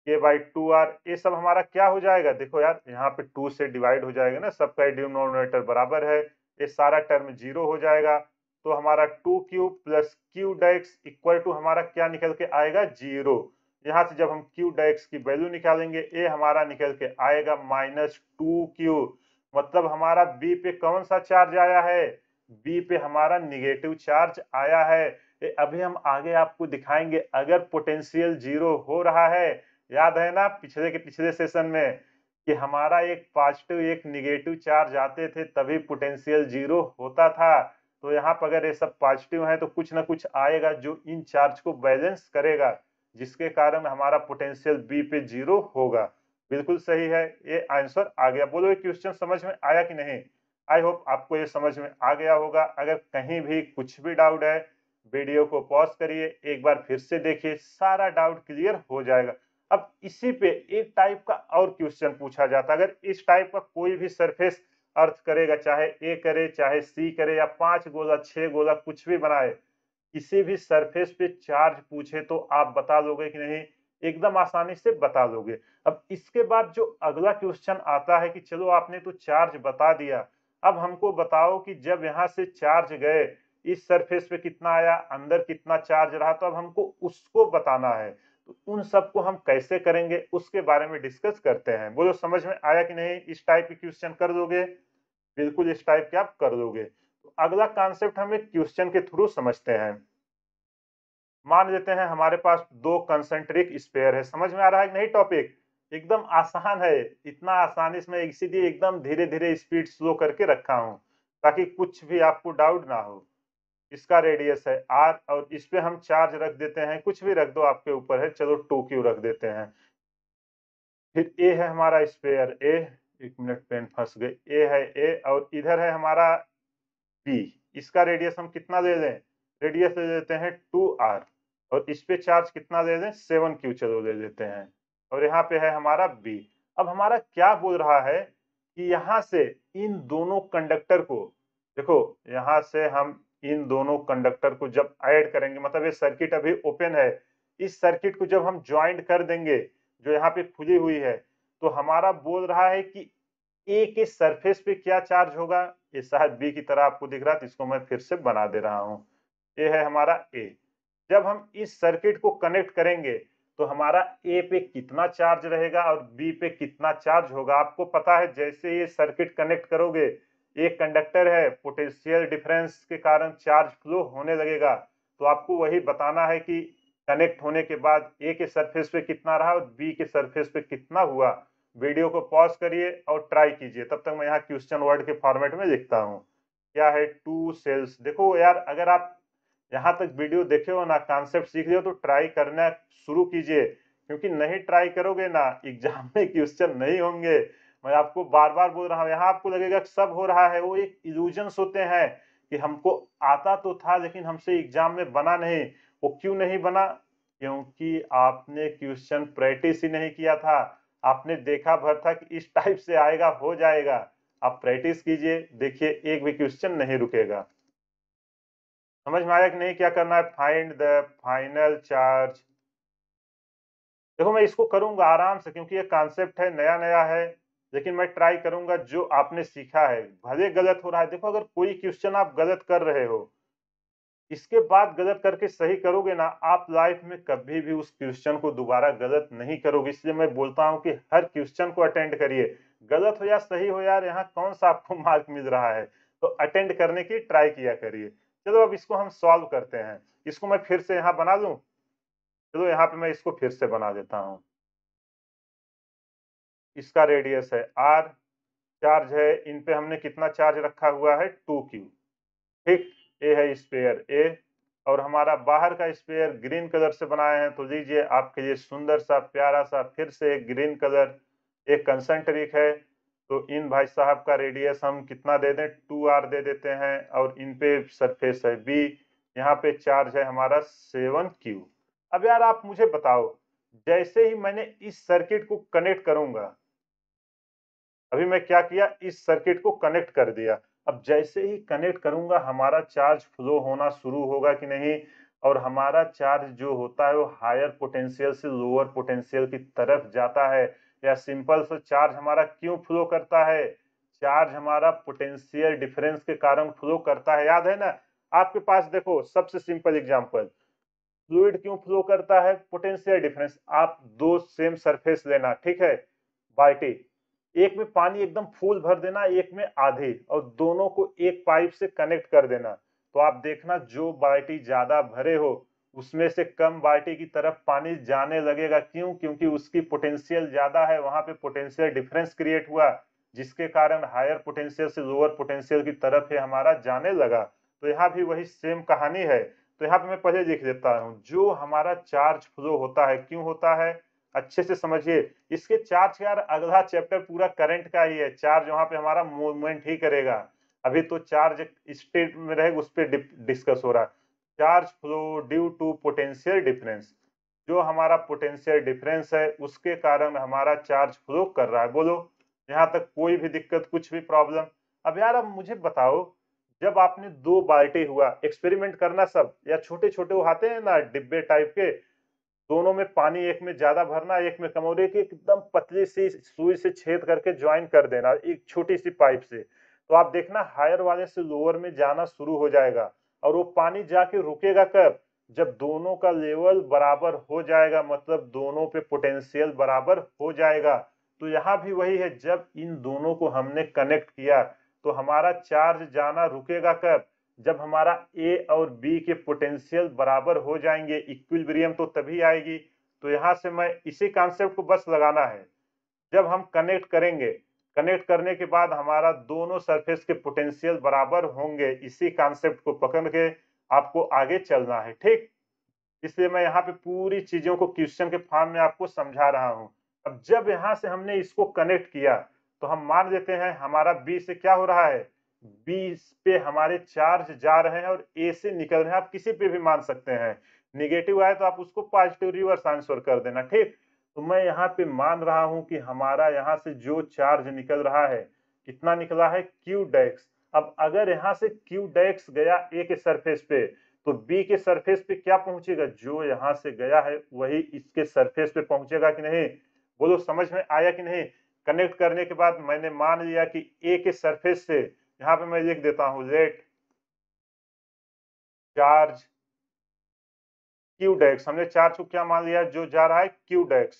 के बाई टू आर ये सब हमारा क्या हो जाएगा देखो यार यहाँ पे टू से डिवाइड हो जाएगा ना सबका डिनोमिनेटर बराबर है ये सारा टर्म जीरो हो जाएगा तो हमारा two Q plus Q dash equal to हमारा क्या निकल के आएगा जीरो यहाँ से जब हम क्यू डेक्स की वैल्यू निकालेंगे ए हमारा निकल के आएगा माइनस टू क्यू मतलब हमारा बी पे कौन सा चार्ज आया है बी पे हमारा निगेटिव चार्ज आया है अभी हम आगे आपको दिखाएंगे अगर पोटेंशियल जीरो हो रहा है याद है ना पिछले के पिछले सेशन में कि हमारा एक पॉजिटिव एक निगेटिव चार्ज आते थे तभी पोटेंशियल जीरो होता था तो यहाँ पर अगर ये सब पॉजिटिव है तो कुछ ना कुछ आएगा जो इन चार्ज को बैलेंस करेगा जिसके कारण हमारा पोटेंशियल बी पे जीरो होगा बिल्कुल सही है ये आंसर आ गया बोलो ये क्वेश्चन समझ में आया कि नहीं आई होप आपको ये समझ में आ गया होगा अगर कहीं भी कुछ भी डाउट है वीडियो को पॉज करिए एक बार फिर से देखिए सारा डाउट क्लियर हो जाएगा अब इसी पे एक टाइप का और क्वेश्चन पूछा जाता है अगर इस टाइप का कोई भी सरफेस अर्थ करेगा चाहे ए करे चाहे सी करे या पांच गोला छह गोला कुछ भी बनाए किसी भी सरफेस पे चार्ज पूछे तो आप बता लोगे कि नहीं एकदम आसानी से बता लोगे अब इसके बाद जो अगला क्वेश्चन आता है कि चलो आपने तो चार्ज बता दिया अब हमको बताओ कि जब यहाँ से चार्ज गए इस सरफेस पे कितना आया अंदर कितना चार्ज रहा तो अब हमको उसको बताना है तो उन सबको हम कैसे करेंगे उसके बारे में डिस्कस करते हैं बोलो समझ में आया कि नहीं इस टाइप के क्वेश्चन कर दोगे बिल्कुल इस टाइप के आप कर दोगे तो अगला कॉन्सेप्ट हम एक क्वेश्चन के थ्रू समझते हैं मान लेते हैं हमारे पास दो कंसेंट्रिक स्पेयर है समझ में आ रहा है नहीं टॉपिक एकदम आसान है इतना आसान इसमें इसीलिए एकदम धीरे धीरे स्पीड स्लो करके रखा हूँ ताकि कुछ भी आपको डाउट ना हो इसका रेडियस है आर और इस पर हम चार्ज रख देते हैं कुछ भी रख दो आपके ऊपर है चलो टू क्यू रख देते हैं फिर ए है हमारा स्पेयर ए एक मिनट पेन फंस गए ए है ए और इधर है हमारा बी इसका रेडियस हम कितना दे दें रेडियस दे देते हैं टू आर और इस पे चार्ज कितना दे दें सेवन क्यू चलो दे देते हैं और यहाँ पे है हमारा बी अब हमारा क्या बोल रहा है कि यहाँ से इन दोनों कंडक्टर को देखो यहाँ से हम इन दोनों कंडक्टर को जब ऐड करेंगे मतलब ये सर्किट अभी ओपन है इस सर्किट को जब हम ज्वाइंट कर देंगे जो यहाँ पे खुली हुई है तो हमारा बोल रहा है कि ए के सरफेस पे क्या चार्ज होगा ये शायद बी की तरह आपको दिख रहा है तो इसको मैं फिर से बना दे रहा हूँ ये है हमारा ए जब हम इस सर्किट को कनेक्ट करेंगे तो हमारा ए पे कितना चार्ज रहेगा और बी पे कितना चार्ज होगा आपको पता है जैसे ये सर्किट कनेक्ट करोगे एक कंडक्टर है पोटेंशियल डिफरेंस के कारण चार्ज फ्लो होने लगेगा तो आपको वही बताना है कि कनेक्ट होने के बाद ए के सरफेस पे कितना रहा और बी के सरफेस पे कितना हुआ वीडियो को पॉज करिए और ट्राई कीजिए तब तक मैं यहाँ क्वेश्चन वर्ड के फॉर्मेट में लिखता हूँ क्या है टू सेल्स देखो यार अगर आप यहाँ तक वीडियो देखे हो ना कॉन्सेप्ट सीख लियो तो ट्राई करना शुरू कीजिए क्योंकि नहीं ट्राई करोगे ना एग्जाम में क्वेश्चन नहीं होंगे मैं आपको बार बार बोल रहा हूँ यहाँ आपको लगेगा सब हो रहा है वो एक इल्यूजन होते हैं कि हमको आता तो था लेकिन हमसे एग्जाम में बना नहीं वो क्यों नहीं बना क्योंकि आपने क्वेश्चन प्रैक्टिस ही नहीं किया था आपने देखा भर था कि इस टाइप से आएगा हो जाएगा आप प्रैक्टिस कीजिए देखिए एक भी क्वेश्चन नहीं रुकेगा समझ में आया कि नहीं क्या करना है फाइंड द फाइनल चार्ज देखो मैं इसको करूंगा आराम से क्योंकि ये कॉन्सेप्ट है नया नया है लेकिन मैं ट्राई करूंगा जो आपने सीखा है भले गलत हो रहा है देखो अगर कोई क्वेश्चन आप गलत कर रहे हो इसके बाद गलत करके सही करोगे ना आप लाइफ में कभी भी उस क्वेश्चन को दोबारा गलत नहीं करोगे इसलिए मैं बोलता हूं कि हर क्वेश्चन को अटेंड करिए गलत हो या सही हो यार यहाँ कौन सा आपको मार्क मिल रहा है तो अटेंड करने की ट्राई किया करिए चलो अब इसको हम सॉल्व करते हैं इसको मैं फिर से यहाँ बना लू चलो यहाँ पे मैं इसको फिर से बना देता हूँ इसका रेडियस है आर चार्ज है इन पे हमने कितना चार्ज रखा हुआ है टू क्यू ठीक ए है स्पेयर ए और हमारा बाहर का स्पेयर ग्रीन कलर से बनाए हैं तो लीजिए आपके लिए सुंदर सा प्यारा सा फिर से ग्रीन कलर एक कंसेंट्रिक है तो इन भाई साहब का रेडियस हम कितना दे दें टू आर दे देते हैं और इन पे सरफेस है बी यहाँ पे चार्ज है हमारा सेवन क्यू अब यार आप मुझे बताओ जैसे ही मैंने इस सर्किट को कनेक्ट करूंगा अभी मैं क्या किया इस सर्किट को कनेक्ट कर दिया अब जैसे ही कनेक्ट करूंगा हमारा चार्ज फ्लो होना शुरू होगा कि नहीं और हमारा चार्ज जो होता है वो हायर पोटेंशियल से लोअर पोटेंशियल की तरफ जाता है या सिंपल सो चार्ज हमारा क्यों फ्लो करता है चार्ज हमारा पोटेंशियल डिफरेंस के कारण फ्लो करता है याद है ना आपके पास देखो सबसे सिंपल एग्जांपल फ्लूड क्यों फ्लो करता है पोटेंशियल डिफरेंस आप दो सेम सरफेस लेना ठीक है बाल्टी एक में पानी एकदम फूल भर देना एक में आधे और दोनों को एक पाइप से कनेक्ट कर देना तो आप देखना जो बाल्टी ज्यादा भरे हो उसमें से कम बाल्टी की तरफ पानी जाने लगेगा क्यों क्योंकि उसकी पोटेंशियल ज्यादा है वहां पे पोटेंशियल डिफरेंस क्रिएट हुआ जिसके कारण हायर पोटेंशियल से लोअर पोटेंशियल की तरफ है हमारा जाने लगा तो यहाँ भी वही सेम कहानी है तो यहाँ पे मैं पहले लिख देता हूँ जो हमारा चार्ज फ्लो होता है क्यों होता है अच्छे से समझिए इसके चार्ज यार अगला चैप्टर पूरा करंट का ही है चार्ज वहां पे हमारा मूवमेंट ही करेगा अभी तो चार्ज स्टेट में रहेगा उस पर डिस्कस हो रहा है charge flow due to potential difference जो हमारा पोटेंशियल डिफरेंस है उसके कारण हमारा चार्ज फ्लो कर रहा है बोलो यहाँ तक कोई भी दिक्कत कुछ भी प्रॉब्लम अब यार अब मुझे बताओ जब आपने दो बाल्टी हुआ एक्सपेरिमेंट करना सब या छोटे छोटे वो आते हैं ना डिब्बे टाइप के दोनों में पानी एक में ज्यादा भरना एक में कम और एक एकदम पतली सी सुई से छेद करके ज्वाइन कर देना एक छोटी सी पाइप से तो आप देखना हायर वाले से लोअर में जाना शुरू हो जाएगा और वो पानी जाके रुकेगा कब जब दोनों का लेवल बराबर हो जाएगा मतलब दोनों पे पोटेंशियल बराबर हो जाएगा तो यहाँ भी वही है जब इन दोनों को हमने कनेक्ट किया तो हमारा चार्ज जाना रुकेगा कब जब हमारा ए और बी के पोटेंशियल बराबर हो जाएंगे इक्विलिब्रियम तो तभी आएगी तो यहाँ से मैं इसी कॉन्सेप्ट को बस लगाना है जब हम कनेक्ट करेंगे कनेक्ट करने के बाद हमारा दोनों सरफेस के पोटेंशियल बराबर होंगे इसी कॉन्सेप्ट को पकड़ के आपको आगे चलना है ठीक इसलिए मैं यहाँ पे पूरी चीजों को क्वेश्चन के फॉर्म में आपको समझा रहा हूँ अब जब यहाँ से हमने इसको कनेक्ट किया तो हम मान लेते हैं हमारा बी से क्या हो रहा है बी पे हमारे चार्ज जा रहे हैं और ए से निकल रहे हैं आप किसी पे भी मान सकते हैं निगेटिव आए तो आप उसको पॉजिटिव रिवर्स आंसर कर देना ठीक तो मैं यहाँ पे मान रहा हूं कि हमारा यहाँ से जो चार्ज निकल रहा है कितना निकला है क्यू डेक्स अब अगर यहाँ से क्यू डेक्स गया ए के सरफेस पे तो बी के सरफेस पे क्या पहुंचेगा जो यहाँ से गया है वही इसके सरफेस पे पहुंचेगा कि नहीं बोलो समझ में आया कि नहीं कनेक्ट करने के बाद मैंने मान लिया कि ए के सरफेस से यहाँ पे मैं लिख देता हूँ लेट चार्ज क्यू डेक्स हमने चार को क्या मान लिया जो जा रहा है Q dash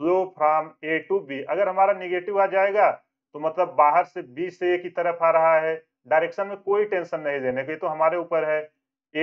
flow from A to B अगर हमारा निगेटिव आ जाएगा तो मतलब बाहर से बी से ए की तरफ आ रहा है डायरेक्शन में कोई टेंशन नहीं देने का ये तो हमारे ऊपर है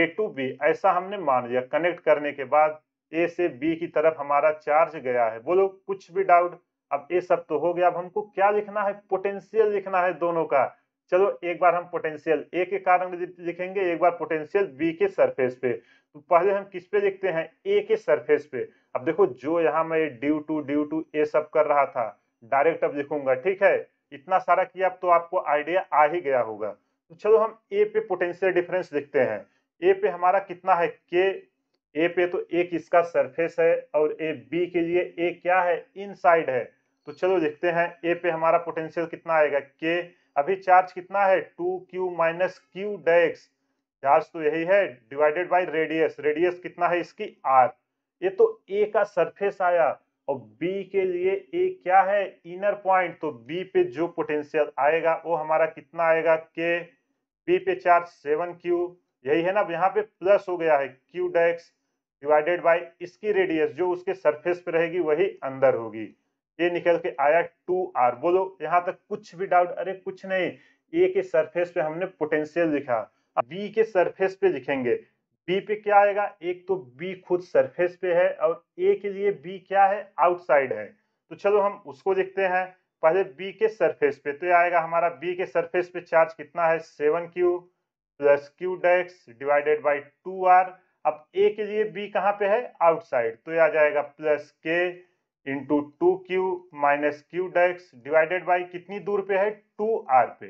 ए टू बी ऐसा हमने मान लिया कनेक्ट करने के बाद ए से बी की तरफ हमारा चार्ज गया है बोलो कुछ भी डाउट अब ये सब तो हो गया अब हमको क्या लिखना है पोटेंशियल लिखना है दोनों का चलो एक बार हम पोटेंशियल ए के कारण लिखेंगे एक बार पोटेंशियल बी के सरफेस पे तो पहले हम किस पे लिखते हैं ए के सरफेस पे अब देखो जो यहाँ मैं due to due to A सब कर रहा था डायरेक्ट अब लिखूंगा ठीक है इतना सारा किया अब तो आपको आइडिया आ ही गया होगा तो चलो हम ए पे पोटेंशियल डिफरेंस लिखते हैं ए पे हमारा कितना है के ए पे तो ए किसका सरफेस है और ए बी के लिए ए क्या है इनसाइड है तो चलो लिखते हैं ए पे हमारा पोटेंशियल कितना आएगा के अभी चार्ज कितना है two Q minus Q dash charge तो यही है डिवाइडेड बाई रेडियस रेडियस कितना है इसकी आर ये तो ए का सरफेस आया और बी के लिए ए क्या है इनर पॉइंट तो बी पे जो पोटेंशियल आएगा वो हमारा कितना आएगा के बी पे चार्ज सेवन क्यू यही है ना यहाँ पे प्लस हो गया है क्यू डेक्स डिवाइडेड बाई इसकी रेडियस जो उसके सरफेस पे रहेगी वही अंदर होगी ये निकल के आया टू आर बोलो यहाँ तक कुछ भी डाउट अरे कुछ नहीं ए के सरफेस पे हमने पोटेंशियल लिखा बी के सरफेस पे लिखेंगे बी पे क्या आएगा एक तो बी खुद सरफेस पे है और ए के लिए बी क्या है आउटसाइड है तो चलो हम उसको लिखते हैं पहले बी के सरफेस पे तो आएगा हमारा बी के सरफेस पे चार्ज कितना है seven Q plus Q dash divided by two R अब ए के लिए बी कहाँ पे है आउटसाइड तो ये आ जाएगा plus K into two Q minus Q dash divided by कितनी दूर पे है टू आर पे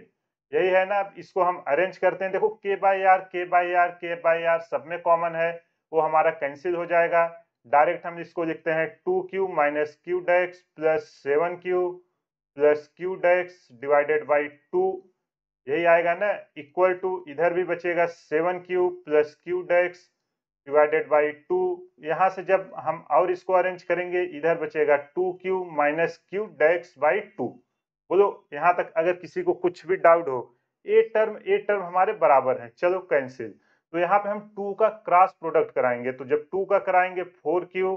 यही है ना इसको हम अरेंज करते हैं देखो K by R K by R K by R सब में कॉमन है वो हमारा कैंसिल हो जाएगा डायरेक्ट हम इसको लिखते हैं two Q minus Q dash plus seven Q plus Q dash divided by two यही आएगा ना इक्वल टू इधर भी बचेगा seven Q plus Q dash divided by two यहाँ से जब हम और इसको अरेंज करेंगे इधर बचेगा two Q minus Q dash by two बोलो यहाँ तक अगर किसी को कुछ भी डाउट हो ए टर्म ए टर्म हमारे बराबर है चलो कैंसिल तो यहाँ पे हम टू का क्रॉस प्रोडक्ट कराएंगे तो जब टू का कराएंगे four Q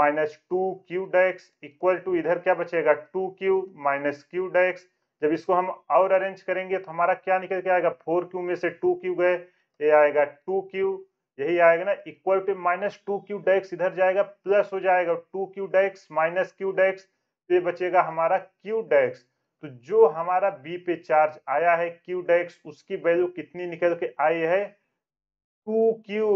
minus two Q dash equal to इधर क्या बचेगा two Q minus Q dash जब इसको हम और अरेंज करेंगे तो हमारा क्या निकल के आएगा फोर क्यू में से टू क्यू गए ये आएगा टू क्यू यही आएगा ना equal to minus two Q dash इधर जाएगा प्लस हो जाएगा two Q dash minus Q dash तो ये बचेगा हमारा क्यू डेक्स तो जो हमारा बी पे चार्ज आया है क्यू डेक्स उसकी वैल्यू कितनी निकल के आई है टू क्यू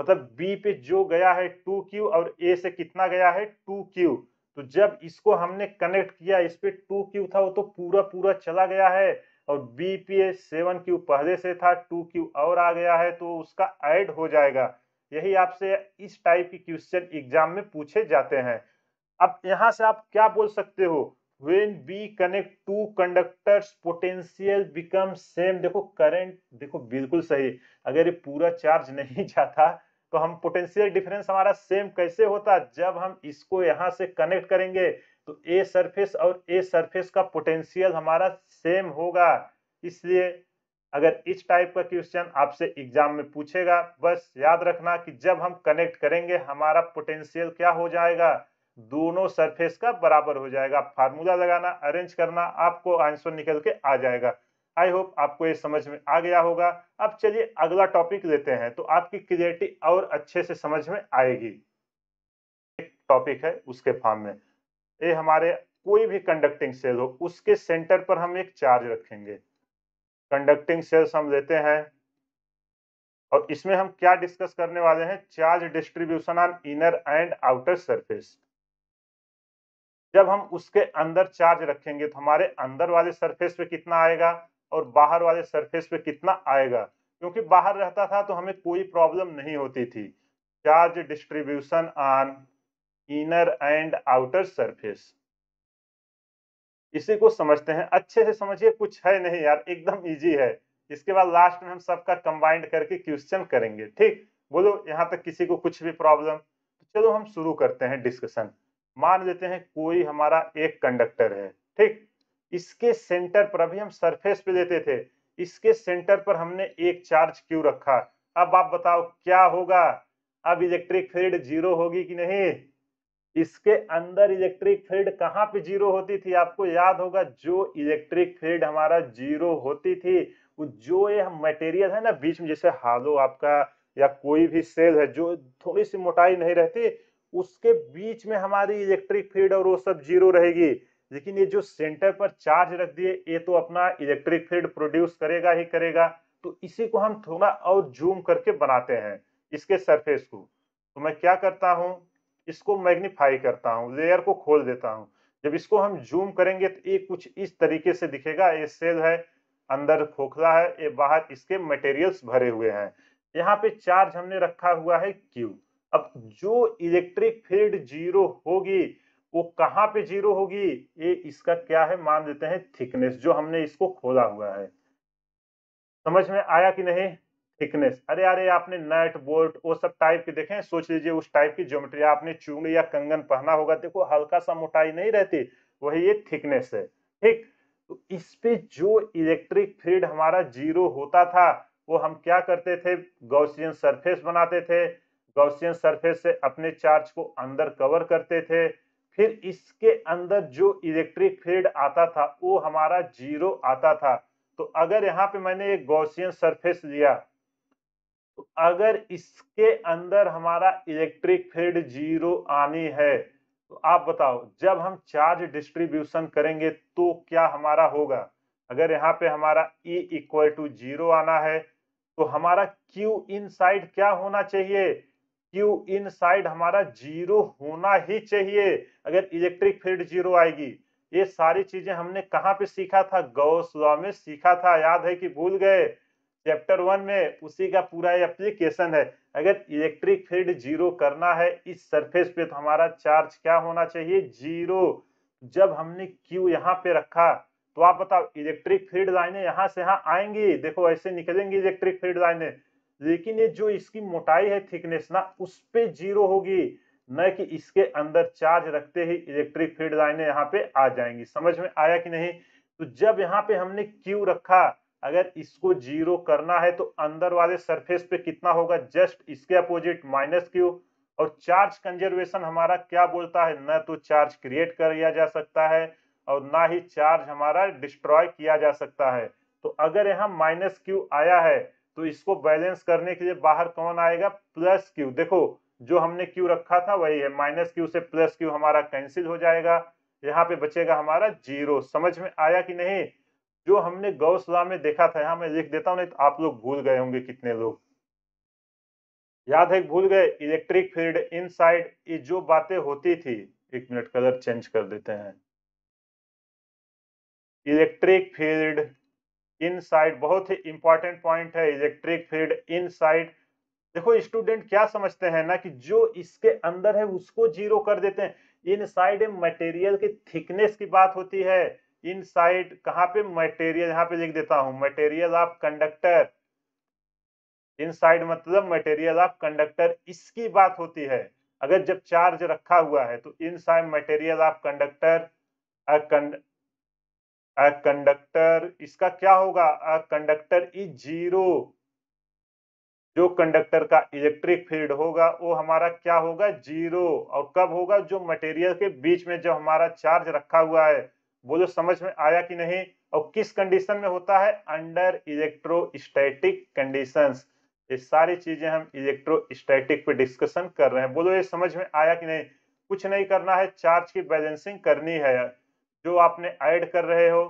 मतलब बी पे जो गया है टू क्यू और ए से कितना गया है टू क्यू तो जब इसको हमने कनेक्ट किया इस पे टू क्यू था वो तो पूरा पूरा चला गया है और B P A seven Q पहले से था टू क्यू और आ गया है तो उसका ऐड हो जाएगा यही आपसे इस टाइप के क्वेश्चन एग्जाम में पूछे जाते हैं अब यहाँ से आप क्या बोल सकते हो when be connect two conductors potential become same देखो करेंट देखो बिल्कुल सही अगर ये पूरा चार्ज नहीं जाता तो हम पोटेंशियल डिफरेंस हमारा सेम कैसे होता जब हम इसको यहाँ से कनेक्ट करेंगे तो ए सरफेस और ए सरफेस का पोटेंशियल हमारा सेम होगा इसलिए अगर इस टाइप का क्वेश्चन आपसे एग्जाम में पूछेगा बस याद रखना कि जब हम कनेक्ट करेंगे हमारा पोटेंशियल क्या हो जाएगा दोनों सरफेस का बराबर हो जाएगा फार्मूला लगाना अरेंज करना आपको आंसर निकल के आ जाएगा आई होप आपको ये समझ में आ गया होगा अब चलिए अगला टॉपिक लेते हैं तो आपकी क्लियरिटी और अच्छे से समझ में आएगी एक टॉपिक है उसके फॉर्म में ये हमारे कोई भी कंडक्टिंग सेल हो उसके सेंटर पर हम एक चार्ज रखेंगे कंडक्टिंग सेल्स हम लेते हैं और इसमें हम क्या डिस्कस करने वाले हैं charge distribution on inner and outer surface जब हम उसके अंदर चार्ज रखेंगे तो हमारे अंदर वाले सरफेस पे कितना आएगा और बाहर वाले सरफेस पे कितना आएगा क्योंकि बाहर रहता था तो हमें कोई प्रॉब्लम नहीं होती थी charge distribution on inner and outer surface इसी को समझते हैं अच्छे से समझिए कुछ है नहीं यार एकदम इजी है इसके बाद लास्ट में हम सबका कंबाइंड करके क्वेश्चन करेंगे ठीक बोलो यहाँ तक किसी को कुछ भी प्रॉब्लम तो चलो हम शुरू करते हैं डिस्कशन मान लेते हैं कोई हमारा एक कंडक्टर है ठीक इसके सेंटर पर अभी हम सरफेस पे लेते थे इसके सेंटर पर हमने एक चार्ज क्यू रखा अब आप बताओ क्या होगा अब इलेक्ट्रिक फील्ड जीरो होगी कि नहीं इसके अंदर इलेक्ट्रिक फील्ड कहाँ पे जीरो होती थी आपको याद होगा जो इलेक्ट्रिक फील्ड हमारा जीरो होती थी जो ये मटेरियल है ना बीच में जैसे हालो आपका या कोई भी सेल है जो थोड़ी सी मोटाई नहीं रहती उसके बीच में हमारी इलेक्ट्रिक फील्ड और वो सब जीरो रहेगी लेकिन ये जो सेंटर पर चार्ज रख दिए ये तो अपना इलेक्ट्रिक फील्ड प्रोड्यूस करेगा ही करेगा तो इसी को हम थोड़ा और जूम करके बनाते हैं इसके सरफेस को तो मैं क्या करता हूं इसको मैग्नीफाई करता हूँ लेयर को खोल देता हूँ जब इसको हम जूम करेंगे तो ये कुछ इस तरीके से दिखेगा ये सेल है अंदर खोखला है ये बाहर इसके मटेरियल्स भरे हुए हैं यहाँ पे चार्ज हमने रखा हुआ है क्यू अब जो इलेक्ट्रिक फील्ड जीरो होगी वो कहाँ पे जीरो होगी ये इसका क्या है मान लेते हैं थिकनेस जो हमने इसको खोला हुआ है समझ में आया कि नहीं थिकनेस अरे अरे आपने नट बोल्ट वो सब टाइप के देखे सोच लीजिए उस टाइप की ज्योमेट्री आपने चूंग या कंगन पहना होगा देखो हल्का सा मोटाई नहीं रहती वही ये थिकनेस है ठीक तो इस पे जो इलेक्ट्रिक फील्ड हमारा जीरो होता था वो हम क्या करते थे गौसियन सरफेस बनाते थे गौसियन सरफेस से अपने चार्ज को अंदर कवर करते थे फिर इसके अंदर जो इलेक्ट्रिक फील्ड आता था वो हमारा जीरो आता था तो अगर यहाँ पे मैंने एक गौसियन सरफेस लिया तो अगर इसके अंदर हमारा इलेक्ट्रिक फील्ड जीरो आनी है तो आप बताओ जब हम चार्ज डिस्ट्रीब्यूशन करेंगे तो क्या हमारा होगा अगर यहाँ पे हमारा E इक्वल टू जीरो आना है तो हमारा Q इन साइड क्या होना चाहिए Q इन साइड हमारा जीरो होना ही चाहिए अगर इलेक्ट्रिक फील्ड जीरो आएगी ये सारी चीजें हमने कहाँ पे सीखा था गौस लॉ में सीखा था याद है कि भूल गए चैप्टर वन में उसी का पूरा एप्लीकेशन है अगर इलेक्ट्रिक फील्ड जीरो करना है इस सरफेस पे तो हमारा चार्ज क्या होना चाहिए जीरो जब हमने क्यू यहाँ पे रखा तो आप बताओ इलेक्ट्रिक फील्ड लाइनें यहाँ से यहाँ आएंगी देखो ऐसे निकलेंगी इलेक्ट्रिक फील्ड लाइनें लेकिन ये जो इसकी मोटाई है थिकनेस ना उस पर जीरो होगी न कि इसके अंदर चार्ज रखते ही इलेक्ट्रिक फील्ड लाइने यहाँ पे आ जाएंगी समझ में आया कि नहीं तो जब यहाँ पे हमने क्यू रखा अगर इसको जीरो करना है तो अंदर वाले सरफेस पे कितना होगा जस्ट इसके अपोजिट माइनस क्यू और चार्ज कंजर्वेशन हमारा क्या बोलता है न तो चार्ज क्रिएट कर लिया जा सकता है और ना ही चार्ज हमारा डिस्ट्रॉय किया जा सकता है तो अगर यहाँ माइनस क्यू आया है तो इसको बैलेंस करने के लिए बाहर कौन आएगा प्लस क्यू देखो जो हमने क्यू रखा था वही है माइनस क्यू से प्लस क्यू हमारा कैंसिल हो जाएगा यहाँ पे बचेगा हमारा जीरो समझ में आया कि नहीं जो हमने गौशाला में देखा था यहां मैं लिख देता हूं नहीं तो आप लोग भूल गए होंगे कितने लोग याद है भूल गए इलेक्ट्रिक फील्ड इन ये जो बातें होती थी एक मिनट कलर चेंज कर देते हैं इलेक्ट्रिक फील्ड साइड बहुत ही इंपॉर्टेंट पॉइंट है इलेक्ट्रिक फील्ड साइड देखो स्टूडेंट क्या समझते हैं ना कि जो इसके अंदर है उसको जीरो कर देते हैं इन साइड मटेरियल की थिकनेस की बात होती है इन साइड कहाँ पे मटेरियल यहाँ पे लिख देता हूं material of conductor inside मतलब मटेरियल ऑफ कंडक्टर इसकी बात होती है अगर जब चार्ज रखा हुआ है तो inside material of conductor conductor इसका क्या होगा अ कंडक्टर इज जीरो जो कंडक्टर का इलेक्ट्रिक फील्ड होगा वो हमारा क्या होगा जीरो और कब होगा जो मटेरियल के बीच में जो हमारा चार्ज रखा हुआ है वो जो समझ में आया कि नहीं और किस कंडीशन में होता है अंडर इलेक्ट्रोस्टैटिक कंडीशंस ये सारी चीजें हम इलेक्ट्रोस्टैटिक पे डिस्कशन कर रहे हैं बोलो ये समझ में आया कि नहीं कुछ नहीं करना है चार्ज की बैलेंसिंग करनी है जो आपने ऐड कर रहे हो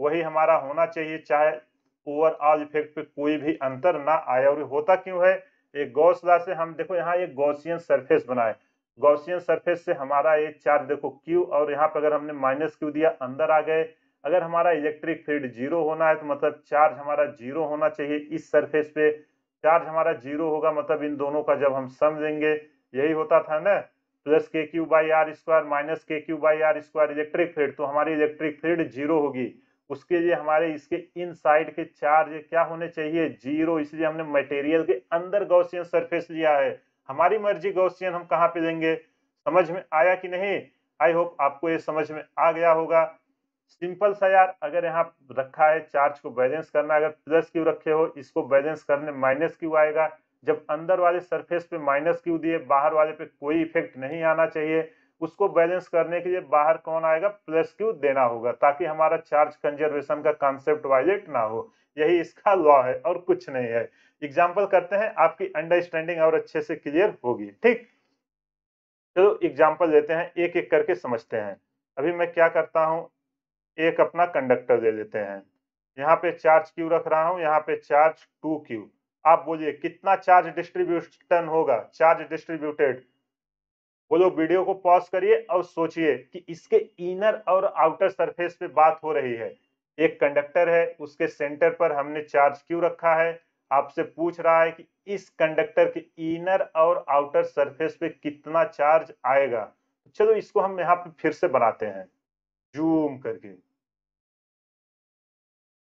वही हमारा होना चाहिए चाहे ओवरऑल इफेक्ट पे कोई भी अंतर ना आया और होता क्यों है एक गौसला से हम देखो यहाँ एक गौसियन सरफेस बनाए गौसियन सरफेस से हमारा ये चार्ज देखो क्यू और यहाँ पे अगर हमने माइनस क्यू दिया अंदर आ गए अगर हमारा इलेक्ट्रिक फील्ड जीरो होना है तो मतलब चार्ज हमारा जीरो होना चाहिए इस सरफेस पे चार्ज हमारा जीरो होगा मतलब इन दोनों का जब हम सम लेंगे यही होता था ना plus K Q by R square minus K Q by R square electric field तो हमारी इलेक्ट्रिक फील्ड जीरो होगी उसके लिए हमारे इसके इन साइड के चार्ज क्या होने चाहिए जीरो इसलिए हमने मटेरियल के अंदर गौसियन सरफेस लिया है हमारी मर्जी गौसियन हम कहाँ पे देंगे समझ में आया कि नहीं आई होप आपको ये समझ में आ गया होगा सिंपल सा यार अगर यहाँ रखा है चार्ज को बैलेंस करना अगर प्लस क्यू रखे हो इसको बैलेंस करने माइनस क्यू आएगा जब अंदर वाले सरफेस पे माइनस क्यू दिए बाहर वाले पे कोई इफेक्ट नहीं आना चाहिए उसको बैलेंस करने के लिए बाहर कौन आएगा प्लस क्यू देना होगा ताकि हमारा चार्ज कंजर्वेशन का कॉन्सेप्ट वायलेट ना हो यही इसका लॉ है और कुछ नहीं है एग्जाम्पल करते हैं आपकी अंडरस्टैंडिंग और अच्छे से क्लियर होगी ठीक चलो एग्जाम्पल लेते हैं एक एक करके समझते हैं अभी मैं क्या करता हूँ एक अपना कंडक्टर ले लेते हैं यहाँ पे चार्ज क्यू रख रहा हूँ यहाँ पे चार्ज टू क्यू आप बोलिए कितना चार्ज डिस्ट्रीब्यूशन होगा चार्ज डिस्ट्रीब्यूटेड बोलो वीडियो को पॉज करिए और सोचिए कि इसके इनर और आउटर सरफेस पे बात हो रही है एक कंडक्टर है उसके सेंटर पर हमने चार्ज क्यू रखा है आपसे पूछ रहा है कि इस कंडक्टर के इनर और आउटर सरफेस पे कितना चार्ज आएगा चलो इसको हम यहाँ पे फिर से बनाते हैं जूम करके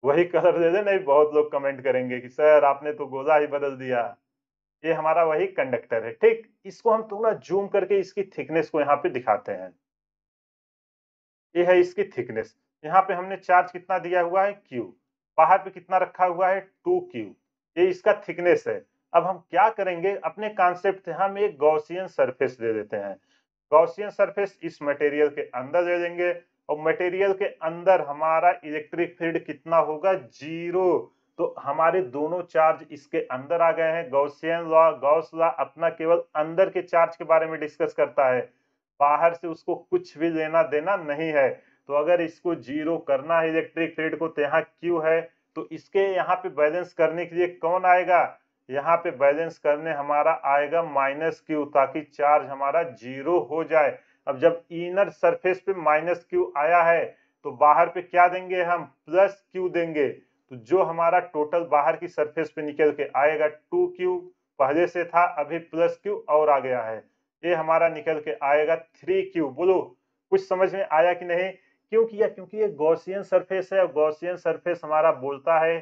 वही कलर दे दे नहीं बहुत लोग कमेंट करेंगे कि सर आपने तो गोला ही बदल दिया ये हमारा वही कंडक्टर है ठीक इसको हम थोड़ा जूम करके इसकी थिकनेस को यहाँ पे दिखाते हैं ये है इसकी थिकनेस यहाँ पे हमने चार्ज कितना दिया हुआ है क्यू बाहर पे कितना रखा हुआ है टू क्यू ये इसका थिकनेस है अब हम क्या करेंगे अपने कॉन्सेप्ट हम एक गौसियन सरफेस दे देते हैं गौसियन सरफेस इस मटेरियल के अंदर दे देंगे और मटेरियल के अंदर हमारा इलेक्ट्रिक फील्ड कितना होगा जीरो तो हमारे दोनों चार्ज इसके अंदर आ गए हैं गौसियन लॉ गौस लॉ अपना केवल अंदर के चार्ज के बारे में डिस्कस करता है बाहर से उसको कुछ भी लेना देना नहीं है तो अगर इसको जीरो करना है इलेक्ट्रिक फील्ड को तो यहाँ क्यू है तो इसके यहाँ पे बैलेंस करने के लिए कौन आएगा यहाँ पे बैलेंस करने हमारा आएगा माइनस क्यू ताकि चार्ज हमारा जीरो हो जाए अब जब इनर सरफेस पे माइनस क्यू आया है तो बाहर पे क्या देंगे हम प्लस क्यू देंगे तो जो हमारा टोटल बाहर की सरफेस पे निकल के आएगा टू क्यू पहले से था अभी प्लस क्यू और आ गया है ये हमारा निकल के आएगा थ्री क्यू बोलो कुछ समझ में आया कि नहीं क्यों किया क्योंकि ये गौसियन सरफेस है और गौसियन सरफेस हमारा बोलता है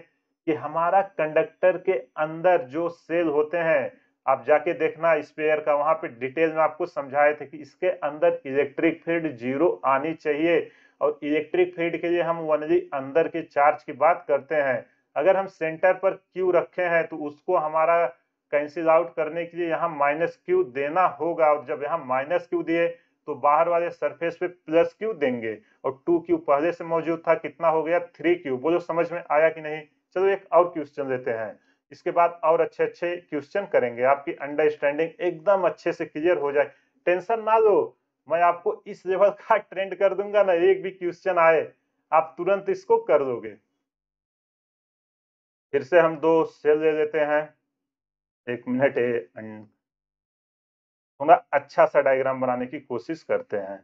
कि हमारा कंडक्टर के अंदर जो सेल होते हैं आप जाके देखना स्पेयर का वहां पे डिटेल में आपको समझाए थे कि इसके अंदर इलेक्ट्रिक फील्ड जीरो आनी चाहिए और इलेक्ट्रिक फील्ड के लिए हम वनली अंदर के चार्ज की बात करते हैं अगर हम सेंटर पर क्यू रखे हैं तो उसको हमारा कैंसिल आउट करने के लिए यहाँ माइनस क्यू देना होगा और जब यहाँ माइनस क्यू दिए तो बाहर वाले सरफेस पे प्लस क्यू देंगे और टू क्यू पहले से मौजूद था कितना हो गया थ्री क्यू बोलो समझ में आया कि नहीं चलो एक और क्वेश्चन लेते हैं इसके बाद और अच्छे अच्छे क्वेश्चन करेंगे आपकी अंडरस्टैंडिंग एकदम अच्छे से क्लियर हो जाए टेंशन ना लो मैं आपको इस लेवल का ट्रेंड कर दूंगा ना एक भी क्वेश्चन आए आप तुरंत इसको कर दोगे फिर से हम दो सेल ले लेते हैं एक मिनट थोड़ा अच्छा सा डायग्राम बनाने की कोशिश करते हैं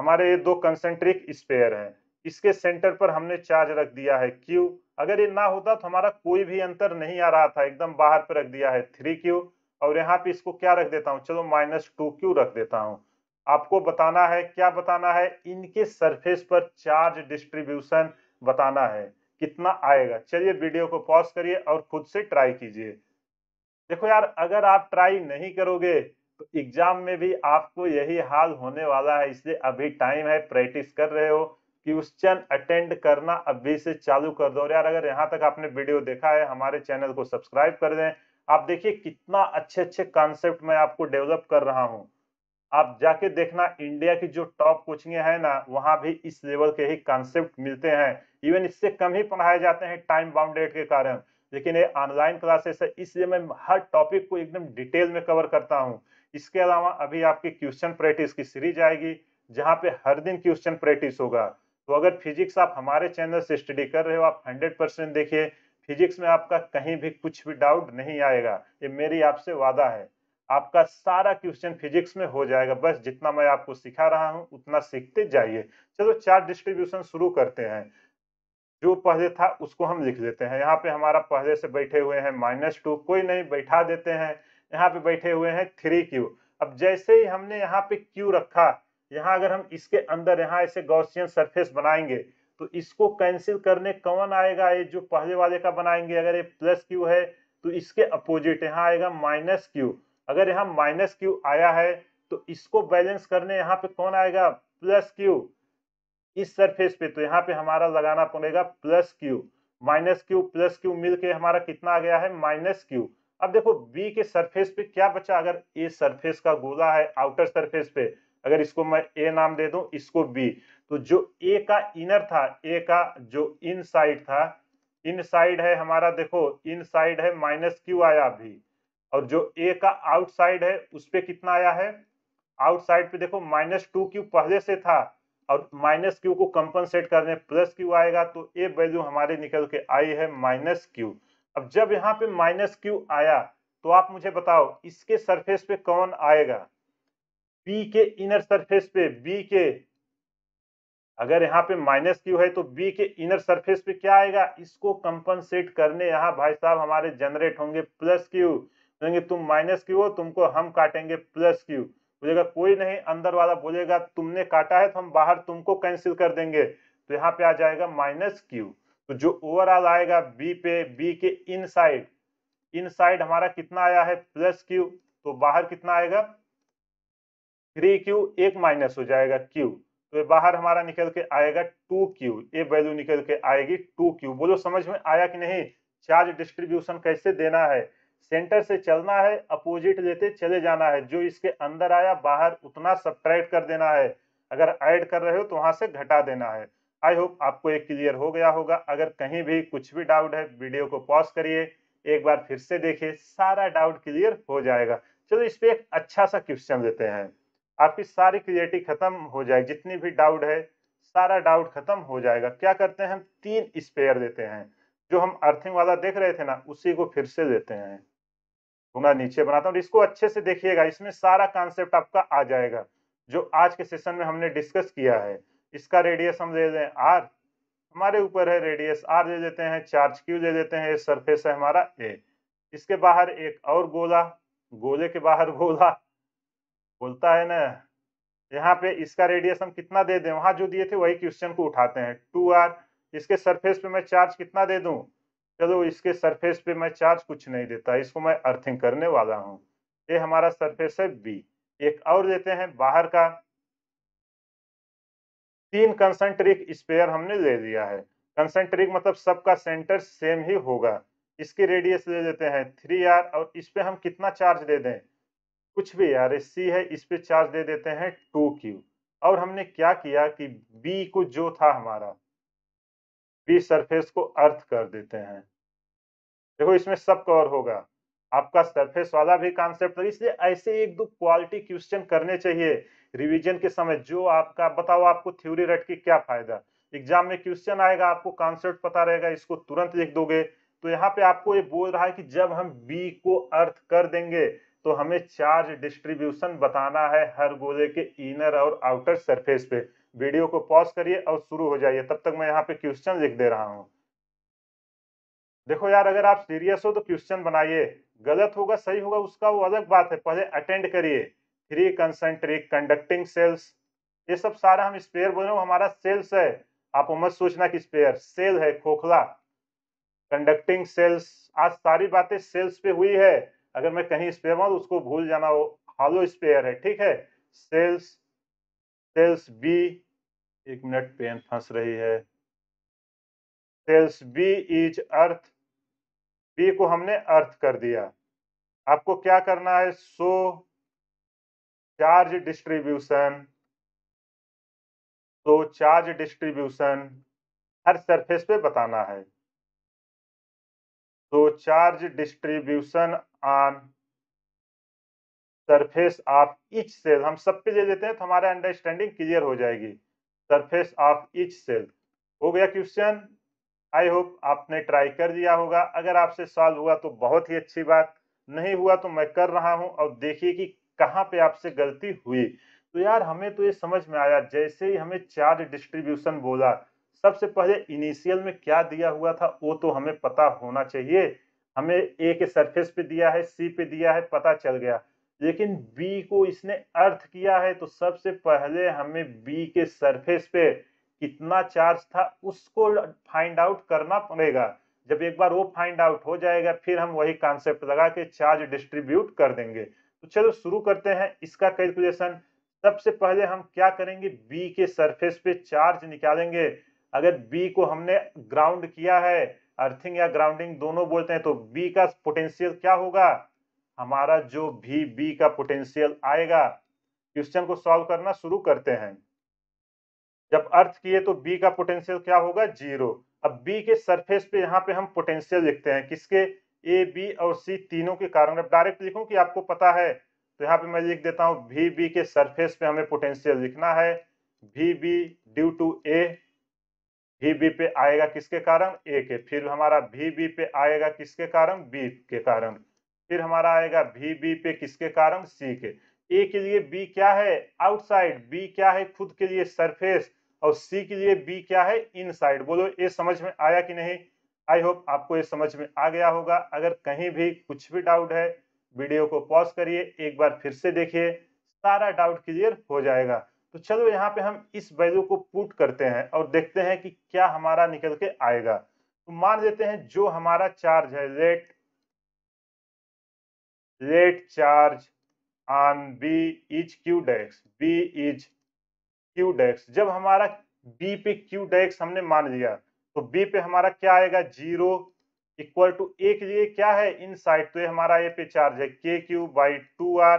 हमारे ये दो कंसेंट्रिक स्पेयर हैं इसके सेंटर पर हमने चार्ज रख दिया है क्यू अगर ये ना होता तो हमारा कोई भी अंतर नहीं आ रहा था एकदम बाहर पर रख दिया है थ्री क्यू और यहाँ पे इसको क्या रख देता हूँ चलो माइनस टू क्यू रख देता हूँ आपको बताना है क्या बताना है इनके सरफेस पर चार्ज डिस्ट्रीब्यूशन बताना है कितना आएगा चलिए वीडियो को पॉज करिए और खुद से ट्राई कीजिए देखो यार अगर आप ट्राई नहीं करोगे तो एग्जाम में भी आपको यही हाल होने वाला है इसलिए अभी टाइम है प्रैक्टिस कर रहे हो क्वेश्चन अटेंड करना अभी से चालू कर दो यार अगर यहाँ तक आपने वीडियो देखा है हमारे चैनल को सब्सक्राइब कर दें आप देखिए कितना अच्छे अच्छे कॉन्सेप्ट मैं आपको डेवलप कर रहा हूँ आप जाके देखना इंडिया की जो टॉप कोचिंग है ना वहाँ भी इस लेवल के ही कॉन्सेप्ट मिलते हैं इवन इससे कम ही पढ़ाए जाते हैं टाइम बाउंडेड के कारण लेकिन ये ऑनलाइन क्लासेस है इसलिए मैं हर टॉपिक को एकदम डिटेल में कवर करता हूँ इसके अलावा अभी आपकी क्वेश्चन प्रैक्टिस की सीरीज आएगी जहाँ पे हर दिन क्वेश्चन प्रैक्टिस होगा तो अगर फिजिक्स आप हमारे चैनल से स्टडी कर रहे हो आप हंड्रेड परसेंट देखिए फिजिक्स में आपका कहीं भी कुछ भी डाउट नहीं आएगा ये मेरी आपसे वादा है आपका सारा क्वेश्चन फिजिक्स में हो जाएगा बस जितना मैं आपको सिखा रहा हूँ उतना सीखते जाइए चलो चार डिस्ट्रीब्यूशन शुरू करते हैं जो पहले था उसको हम लिख लेते हैं यहाँ पे हमारा पहले से बैठे हुए हैं माइनस टू कोई नहीं बैठा देते हैं यहाँ पे बैठे हुए हैं थ्री क्यू अब जैसे ही हमने यहाँ पे क्यू रखा यहाँ अगर हम इसके अंदर यहाँ ऐसे गौसियन सरफेस बनाएंगे तो इसको कैंसिल करने कौन आएगा ये जो पहले वाले का बनाएंगे अगर ये प्लस क्यू है तो इसके अपोजिट यहाँ आएगा माइनस क्यू अगर यहाँ माइनस क्यू आया है तो इसको बैलेंस करने यहाँ पे कौन आएगा प्लस क्यू इस सरफेस पे तो यहाँ पे हमारा लगाना पड़ेगा plus Q minus Q plus Q मिल के हमारा कितना आ गया है माइनस क्यू अब देखो बी के सरफेस पे क्या बचा अगर ए सरफेस का गोला है आउटर सरफेस पे अगर इसको मैं ए नाम दे दू इसको बी तो जो ए का इनर था ए का जो इन साइड था इन साइड है हमारा देखो इन साइड है माइनस क्यू आया भी और जो ए का आउट साइड है उस पर कितना आया है आउट साइड पे देखो माइनस टू क्यू पहले से था और माइनस क्यू को कंपनसेट करने प्लस क्यू आएगा तो ये वैल्यू हमारे निकल के आई है माइनस क्यू अब जब यहाँ पे माइनस क्यू आया तो आप मुझे बताओ इसके सरफेस पे कौन आएगा बी के इनर सरफेस पे बी के अगर यहाँ पे माइनस क्यू है तो बी के इनर सरफेस पे क्या आएगा इसको कंपनसेट करने यहाँ भाई साहब हमारे जनरेट होंगे प्लस क्यू तुम माइनस क्यू हो तुमको हम काटेंगे प्लस क्यू बोलेगा कोई नहीं अंदर वाला बोलेगा तुमने काटा है तो हम बाहर तुमको कैंसिल कर देंगे तो यहाँ पे आ जाएगा माइनस क्यू तो जो ओवरऑल आएगा बी पे बी के इन साइड इन साइड हमारा कितना आया है प्लस क्यू तो बाहर कितना आएगा थ्री क्यू एक माइनस हो जाएगा क्यू तो बाहर हमारा निकल के आएगा टू क्यू ये वैल्यू निकल के आएगी टू क्यू बोलो समझ में आया कि नहीं चार्ज डिस्ट्रीब्यूशन कैसे देना है सेंटर से चलना है अपोजिट लेते चले जाना है जो इसके अंदर आया बाहर उतना सब्ट्रैक्ट कर देना है अगर ऐड कर रहे हो तो वहां से घटा देना है आई होप आपको एक क्लियर हो गया होगा अगर कहीं भी कुछ भी डाउट है वीडियो को पॉज करिए एक बार फिर से देखिए सारा डाउट क्लियर हो जाएगा चलो इस पर एक अच्छा सा क्वेश्चन लेते हैं आपकी सारी क्लियरिटी खत्म हो जाएगी जितनी भी डाउट है सारा डाउट खत्म हो जाएगा क्या करते हैं हम तीन स्पेयर देते हैं जो हम अर्थिंग वाला देख रहे थे ना उसी को फिर से देते हैं तो मैं नीचे बनाता हूँ इसको अच्छे से देखिएगा इसमें सारा कॉन्सेप्ट आपका आ जाएगा जो आज के सेशन में हमने डिस्कस किया है इसका रेडियस हम दे दें आर हमारे ऊपर है रेडियस आर दे देते हैं चार्ज क्यू दे देते हैं सरफेस है हमारा ए इसके बाहर एक और गोला गोले के बाहर गोला बोलता है ना यहाँ पे इसका रेडियस हम कितना दे दें वहां जो दिए थे वही क्वेश्चन को उठाते हैं टू आर इसके सरफेस पे मैं चार्ज कितना दे दूं चलो इसके सरफेस पे मैं चार्ज कुछ नहीं देता इसको मैं अर्थिंग करने वाला हूँ ये हमारा सरफेस है बी एक और देते हैं बाहर का तीन कंसेंट्रिक स्पेयर हमने ले लिया है कंसेंट्रिक मतलब सबका सेंटर सेम ही होगा इसकी रेडियस ले लेते हैं थ्री आर और इस पर हम कितना चार्ज दे दें कुछ भी यार सी है इस पर चार्ज दे देते हैं टू क्यू और हमने क्या किया कि बी को जो था हमारा बी सरफेस को अर्थ कर देते हैं देखो इसमें सब कवर होगा आपका सरफेस वाला भी कॉन्सेप्ट इसलिए ऐसे एक दो क्वालिटी क्वेश्चन करने चाहिए रिवीजन के समय जो आपका बताओ आपको थ्योरी रट के क्या फायदा एग्जाम में क्वेश्चन आएगा आपको कॉन्सेप्ट पता रहेगा इसको तुरंत लिख दोगे तो यहाँ पे आपको ये बोल रहा है कि जब हम बी को अर्थ कर देंगे तो हमें चार्ज डिस्ट्रीब्यूशन बताना है हर गोले के इनर और आउटर सरफेस पे वीडियो को पॉज करिए और शुरू हो जाइए तब तक मैं यहाँ पे क्वेश्चन लिख दे रहा हूँ देखो यार अगर आप सीरियस हो तो क्वेश्चन बनाइए गलत होगा सही होगा उसका वो अलग बात है पहले अटेंड करिए थ्री कंसेंट्रिक कंडक्टिंग सेल्स ये सब सारा हम स्पेयर बोल रहे हो हमारा सेल्स है आप मत सोचना कि स्पेयर सेल है खोखला कंडक्टिंग सेल्स आज सारी बातें सेल्स पे हुई है अगर मैं कहीं स्पेयर मार उसको भूल जाना हो हालो स्पेयर है ठीक है सेल्स सेल्स बी एक मिनट पेन फंस रही है shells B is earth B को हमने अर्थ कर दिया आपको क्या करना है सो चार्ज डिस्ट्रीब्यूशन तो चार्ज डिस्ट्रीब्यूशन हर सरफेस पे बताना है तो charge distribution on surface of each shell हम सब पे दे देते हैं तो हमारा अंडरस्टैंडिंग क्लियर हो जाएगी सरफेस ऑफ इच सेल हो गया क्वेश्चन आई होप आपने ट्राई कर दिया होगा अगर आपसे सॉल्व हुआ तो बहुत ही अच्छी बात नहीं हुआ तो मैं कर रहा हूं और देखिए कि कहाँ पे आपसे गलती हुई तो यार हमें तो ये समझ में आया जैसे ही हमें चार्ज डिस्ट्रीब्यूशन बोला सबसे पहले इनिशियल में क्या दिया हुआ था वो तो हमें पता होना चाहिए हमें ए के सरफेस पे दिया है सी पे दिया है पता चल गया लेकिन बी को इसने अर्थ किया है तो सबसे पहले हमें बी के सरफेस पे कितना चार्ज था उसको फाइंड आउट करना पड़ेगा जब एक बार वो फाइंड आउट हो जाएगा फिर हम वही कॉन्सेप्ट लगा के चार्ज डिस्ट्रीब्यूट कर देंगे तो चलो शुरू करते हैं इसका कैलकुलेशन सबसे पहले हम क्या करेंगे बी के सरफेस पे चार्ज निकालेंगे अगर बी को हमने ग्राउंड किया है अर्थिंग या ग्राउंडिंग दोनों बोलते हैं तो बी का पोटेंशियल क्या होगा हमारा जो भी बी का पोटेंशियल आएगा क्वेश्चन को सॉल्व करना शुरू करते हैं जब अर्थ किए तो बी का पोटेंशियल क्या होगा जीरो अब बी के सरफेस पे यहाँ पे हम पोटेंशियल लिखते हैं किसके ए बी और सी तीनों के कारण अब डायरेक्ट लिखूं कि आपको पता है तो यहाँ पे मैं लिख देता हूँ भी बी के सरफेस पे हमें पोटेंशियल लिखना है भी बी ड्यू टू ए भी बी पे आएगा किसके कारण ए के फिर हमारा भी बी पे आएगा किसके कारण बी के कारण फिर हमारा आएगा भी बी पे किसके कारण सी के ए के लिए बी क्या है आउटसाइड बी क्या है खुद के लिए सरफेस और सी के लिए बी क्या है इनसाइड बोलो ये समझ में आया कि नहीं आई होप आपको ये समझ में आ गया होगा अगर कहीं भी कुछ भी डाउट है वीडियो को पॉज करिए एक बार फिर से देखिए सारा डाउट क्लियर हो जाएगा तो चलो यहाँ पे हम इस वैल्यू को पुट करते हैं और देखते हैं कि क्या हमारा निकल के आएगा तो मान लेते हैं जो हमारा चार्ज है let let charge on b is q dash b is q dash जब हमारा b पे q dash हमने मान लिया तो b पे हमारा क्या आएगा जीरो इक्वल टू ए के लिए क्या है इन साइड तो ये हमारा ए पे चार्ज है K Q by two R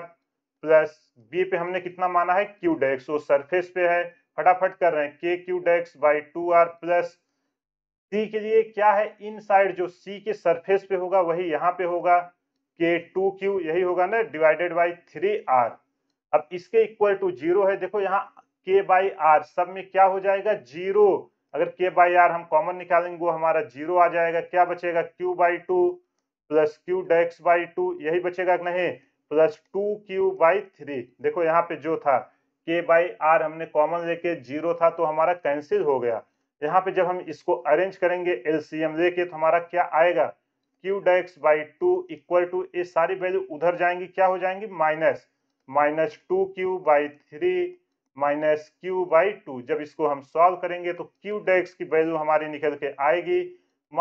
plus B पे हमने कितना माना है क्यू डेक्स वो सरफेस पे है फटाफट कर रहे हैं K Q dash by two R plus C के लिए क्या है इन साइड जो सी के सरफेस पे होगा वही यहाँ पे होगा के टू क्यू यही होगा ना डिवाइडेड बाई थ्री आर अब इसके इक्वल टू जीरो है देखो यहाँ के बाई आर सब में क्या हो जाएगा जीरो अगर के बाई आर हम कॉमन निकालेंगे वो हमारा जीरो आ जाएगा क्या बचेगा Q by two plus Q dash by two यही बचेगा नहीं plus two Q by three देखो यहाँ पे जो था के बाई आर हमने कॉमन लेके जीरो था तो हमारा कैंसिल हो गया यहाँ पे जब हम इसको अरेंज करेंगे एलसीएम लेके तो हमारा क्या आएगा Q dash by two equal to ये सारी वैल्यू उधर जाएंगी क्या हो जाएंगी minus minus two Q by three minus Q by two जब इसको हम सॉल्व करेंगे तो क्यू डैक्स की वैल्यू हमारी निकल के आएगी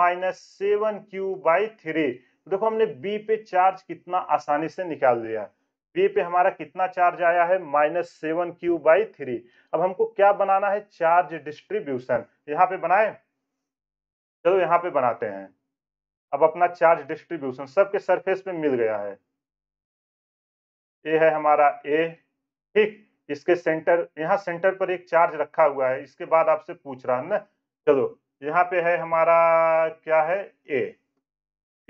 minus seven Q by three देखो हमने बी पे चार्ज कितना आसानी से निकाल दिया बी पे हमारा कितना चार्ज आया है minus seven Q by three अब हमको क्या बनाना है चार्ज डिस्ट्रीब्यूशन यहाँ पे बनाए चलो यहाँ पे बनाते हैं अब अपना चार्ज डिस्ट्रीब्यूशन सबके सरफेस पे मिल गया है ए है हमारा ए ठीक इसके सेंटर यहाँ सेंटर पर एक चार्ज रखा हुआ है इसके बाद आपसे पूछ रहा है ना चलो यहाँ पे है हमारा क्या है ए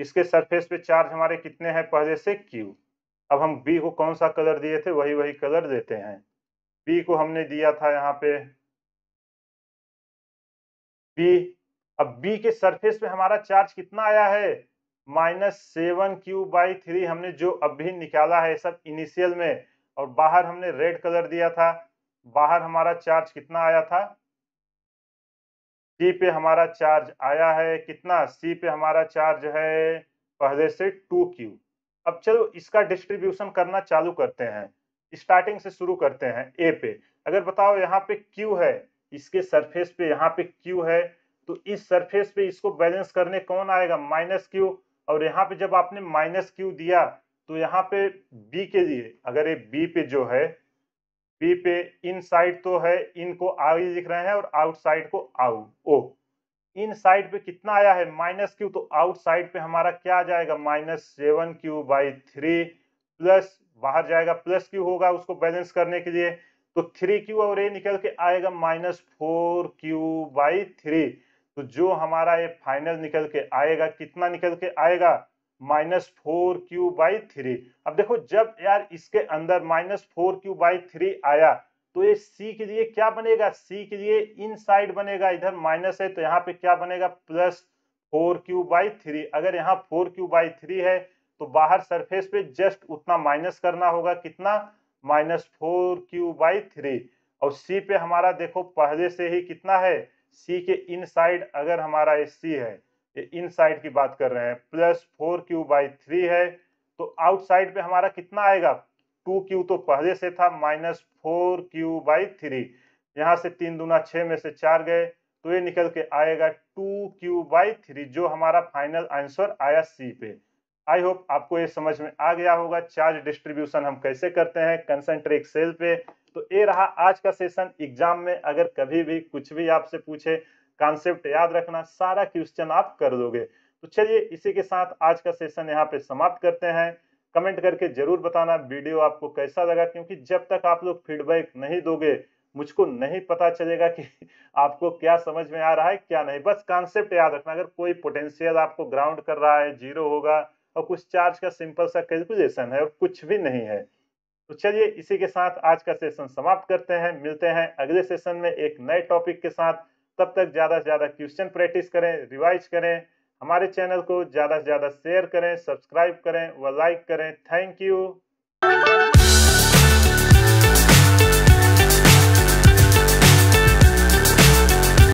इसके सरफेस पे चार्ज हमारे कितने हैं पहले से क्यू अब हम बी को कौन सा कलर दिए थे वही वही कलर देते हैं बी को हमने दिया था यहाँ पे बी अब बी के सरफेस पे हमारा चार्ज कितना आया है minus seven Q by three हमने जो अभी निकाला है सब इनिशियल में और बाहर हमने रेड कलर दिया था बाहर हमारा चार्ज कितना आया था सी पे हमारा चार्ज आया है कितना सी पे हमारा चार्ज है पहले से टू क्यू अब चलो इसका डिस्ट्रीब्यूशन करना चालू करते हैं स्टार्टिंग से शुरू करते हैं ए पे अगर बताओ यहाँ पे क्यू है इसके सरफेस पे यहाँ पे क्यू है तो इस सरफेस पे इसको बैलेंस करने कौन आएगा माइनस क्यू और यहाँ पे जब आपने माइनस क्यू दिया तो यहाँ पे बी के लिए अगर ये बी पे जो है बी पे इन साइड तो है इनको आई दिख रहे हैं और आउटसाइड को आउ ओ इन साइड पे कितना आया है माइनस क्यू तो आउट साइड पे हमारा क्या आ जाएगा minus seven Q by three plus बाहर जाएगा प्लस क्यू होगा उसको बैलेंस करने के लिए तो थ्री क्यू और ए निकल के आएगा minus four Q by three तो जो हमारा ये फाइनल निकल के आएगा कितना निकल के आएगा minus four Q by three अब देखो जब यार इसके अंदर minus four Q by three आया तो ये सी के लिए क्या बनेगा सी के लिए इन साइड बनेगा इधर माइनस है तो यहाँ पे क्या बनेगा plus four Q by three अगर यहाँ फोर क्यू बाई थ्री है तो बाहर सरफेस पे जस्ट उतना माइनस करना होगा कितना minus four Q by three और सी पे हमारा देखो पहले से ही कितना है सी के इनसाइड अगर हमारा ये सी है ये इनसाइड की बात कर रहे हैं plus four Q by three है तो आउटसाइड पे हमारा कितना आएगा टू क्यू तो पहले से था minus four Q by three यहाँ से तीन दूना छः में से चार गए तो ये निकल के आएगा टू क्यू बाई थ्री जो हमारा फाइनल आंसर आया सी पे आई होप आपको ये समझ में आ गया होगा चार्ज डिस्ट्रीब्यूशन हम कैसे करते हैं कंसेंट्रेट सेल पे तो ये रहा आज का सेशन एग्जाम में अगर कभी भी कुछ भी आपसे पूछे कॉन्सेप्ट याद रखना सारा क्वेश्चन आप कर दोगे तो चलिए इसी के साथ आज का सेशन यहाँ पे समाप्त करते हैं कमेंट करके जरूर बताना वीडियो आपको कैसा लगा क्योंकि जब तक आप लोग फीडबैक नहीं दोगे मुझको नहीं पता चलेगा कि आपको क्या समझ में आ रहा है क्या नहीं बस कॉन्सेप्ट याद रखना अगर कोई पोटेंशियल आपको ग्राउंड कर रहा है जीरो होगा और कुछ चार्ज का सिंपल सा कैलकुलेशन है और कुछ भी नहीं है तो चलिए इसी के साथ आज का सेशन समाप्त करते हैं मिलते हैं अगले सेशन में एक नए टॉपिक के साथ तब तक ज़्यादा से ज़्यादा क्वेश्चन प्रैक्टिस करें रिवाइज करें हमारे चैनल को ज़्यादा से ज़्यादा शेयर करें सब्सक्राइब करें व लाइक करें थैंक यू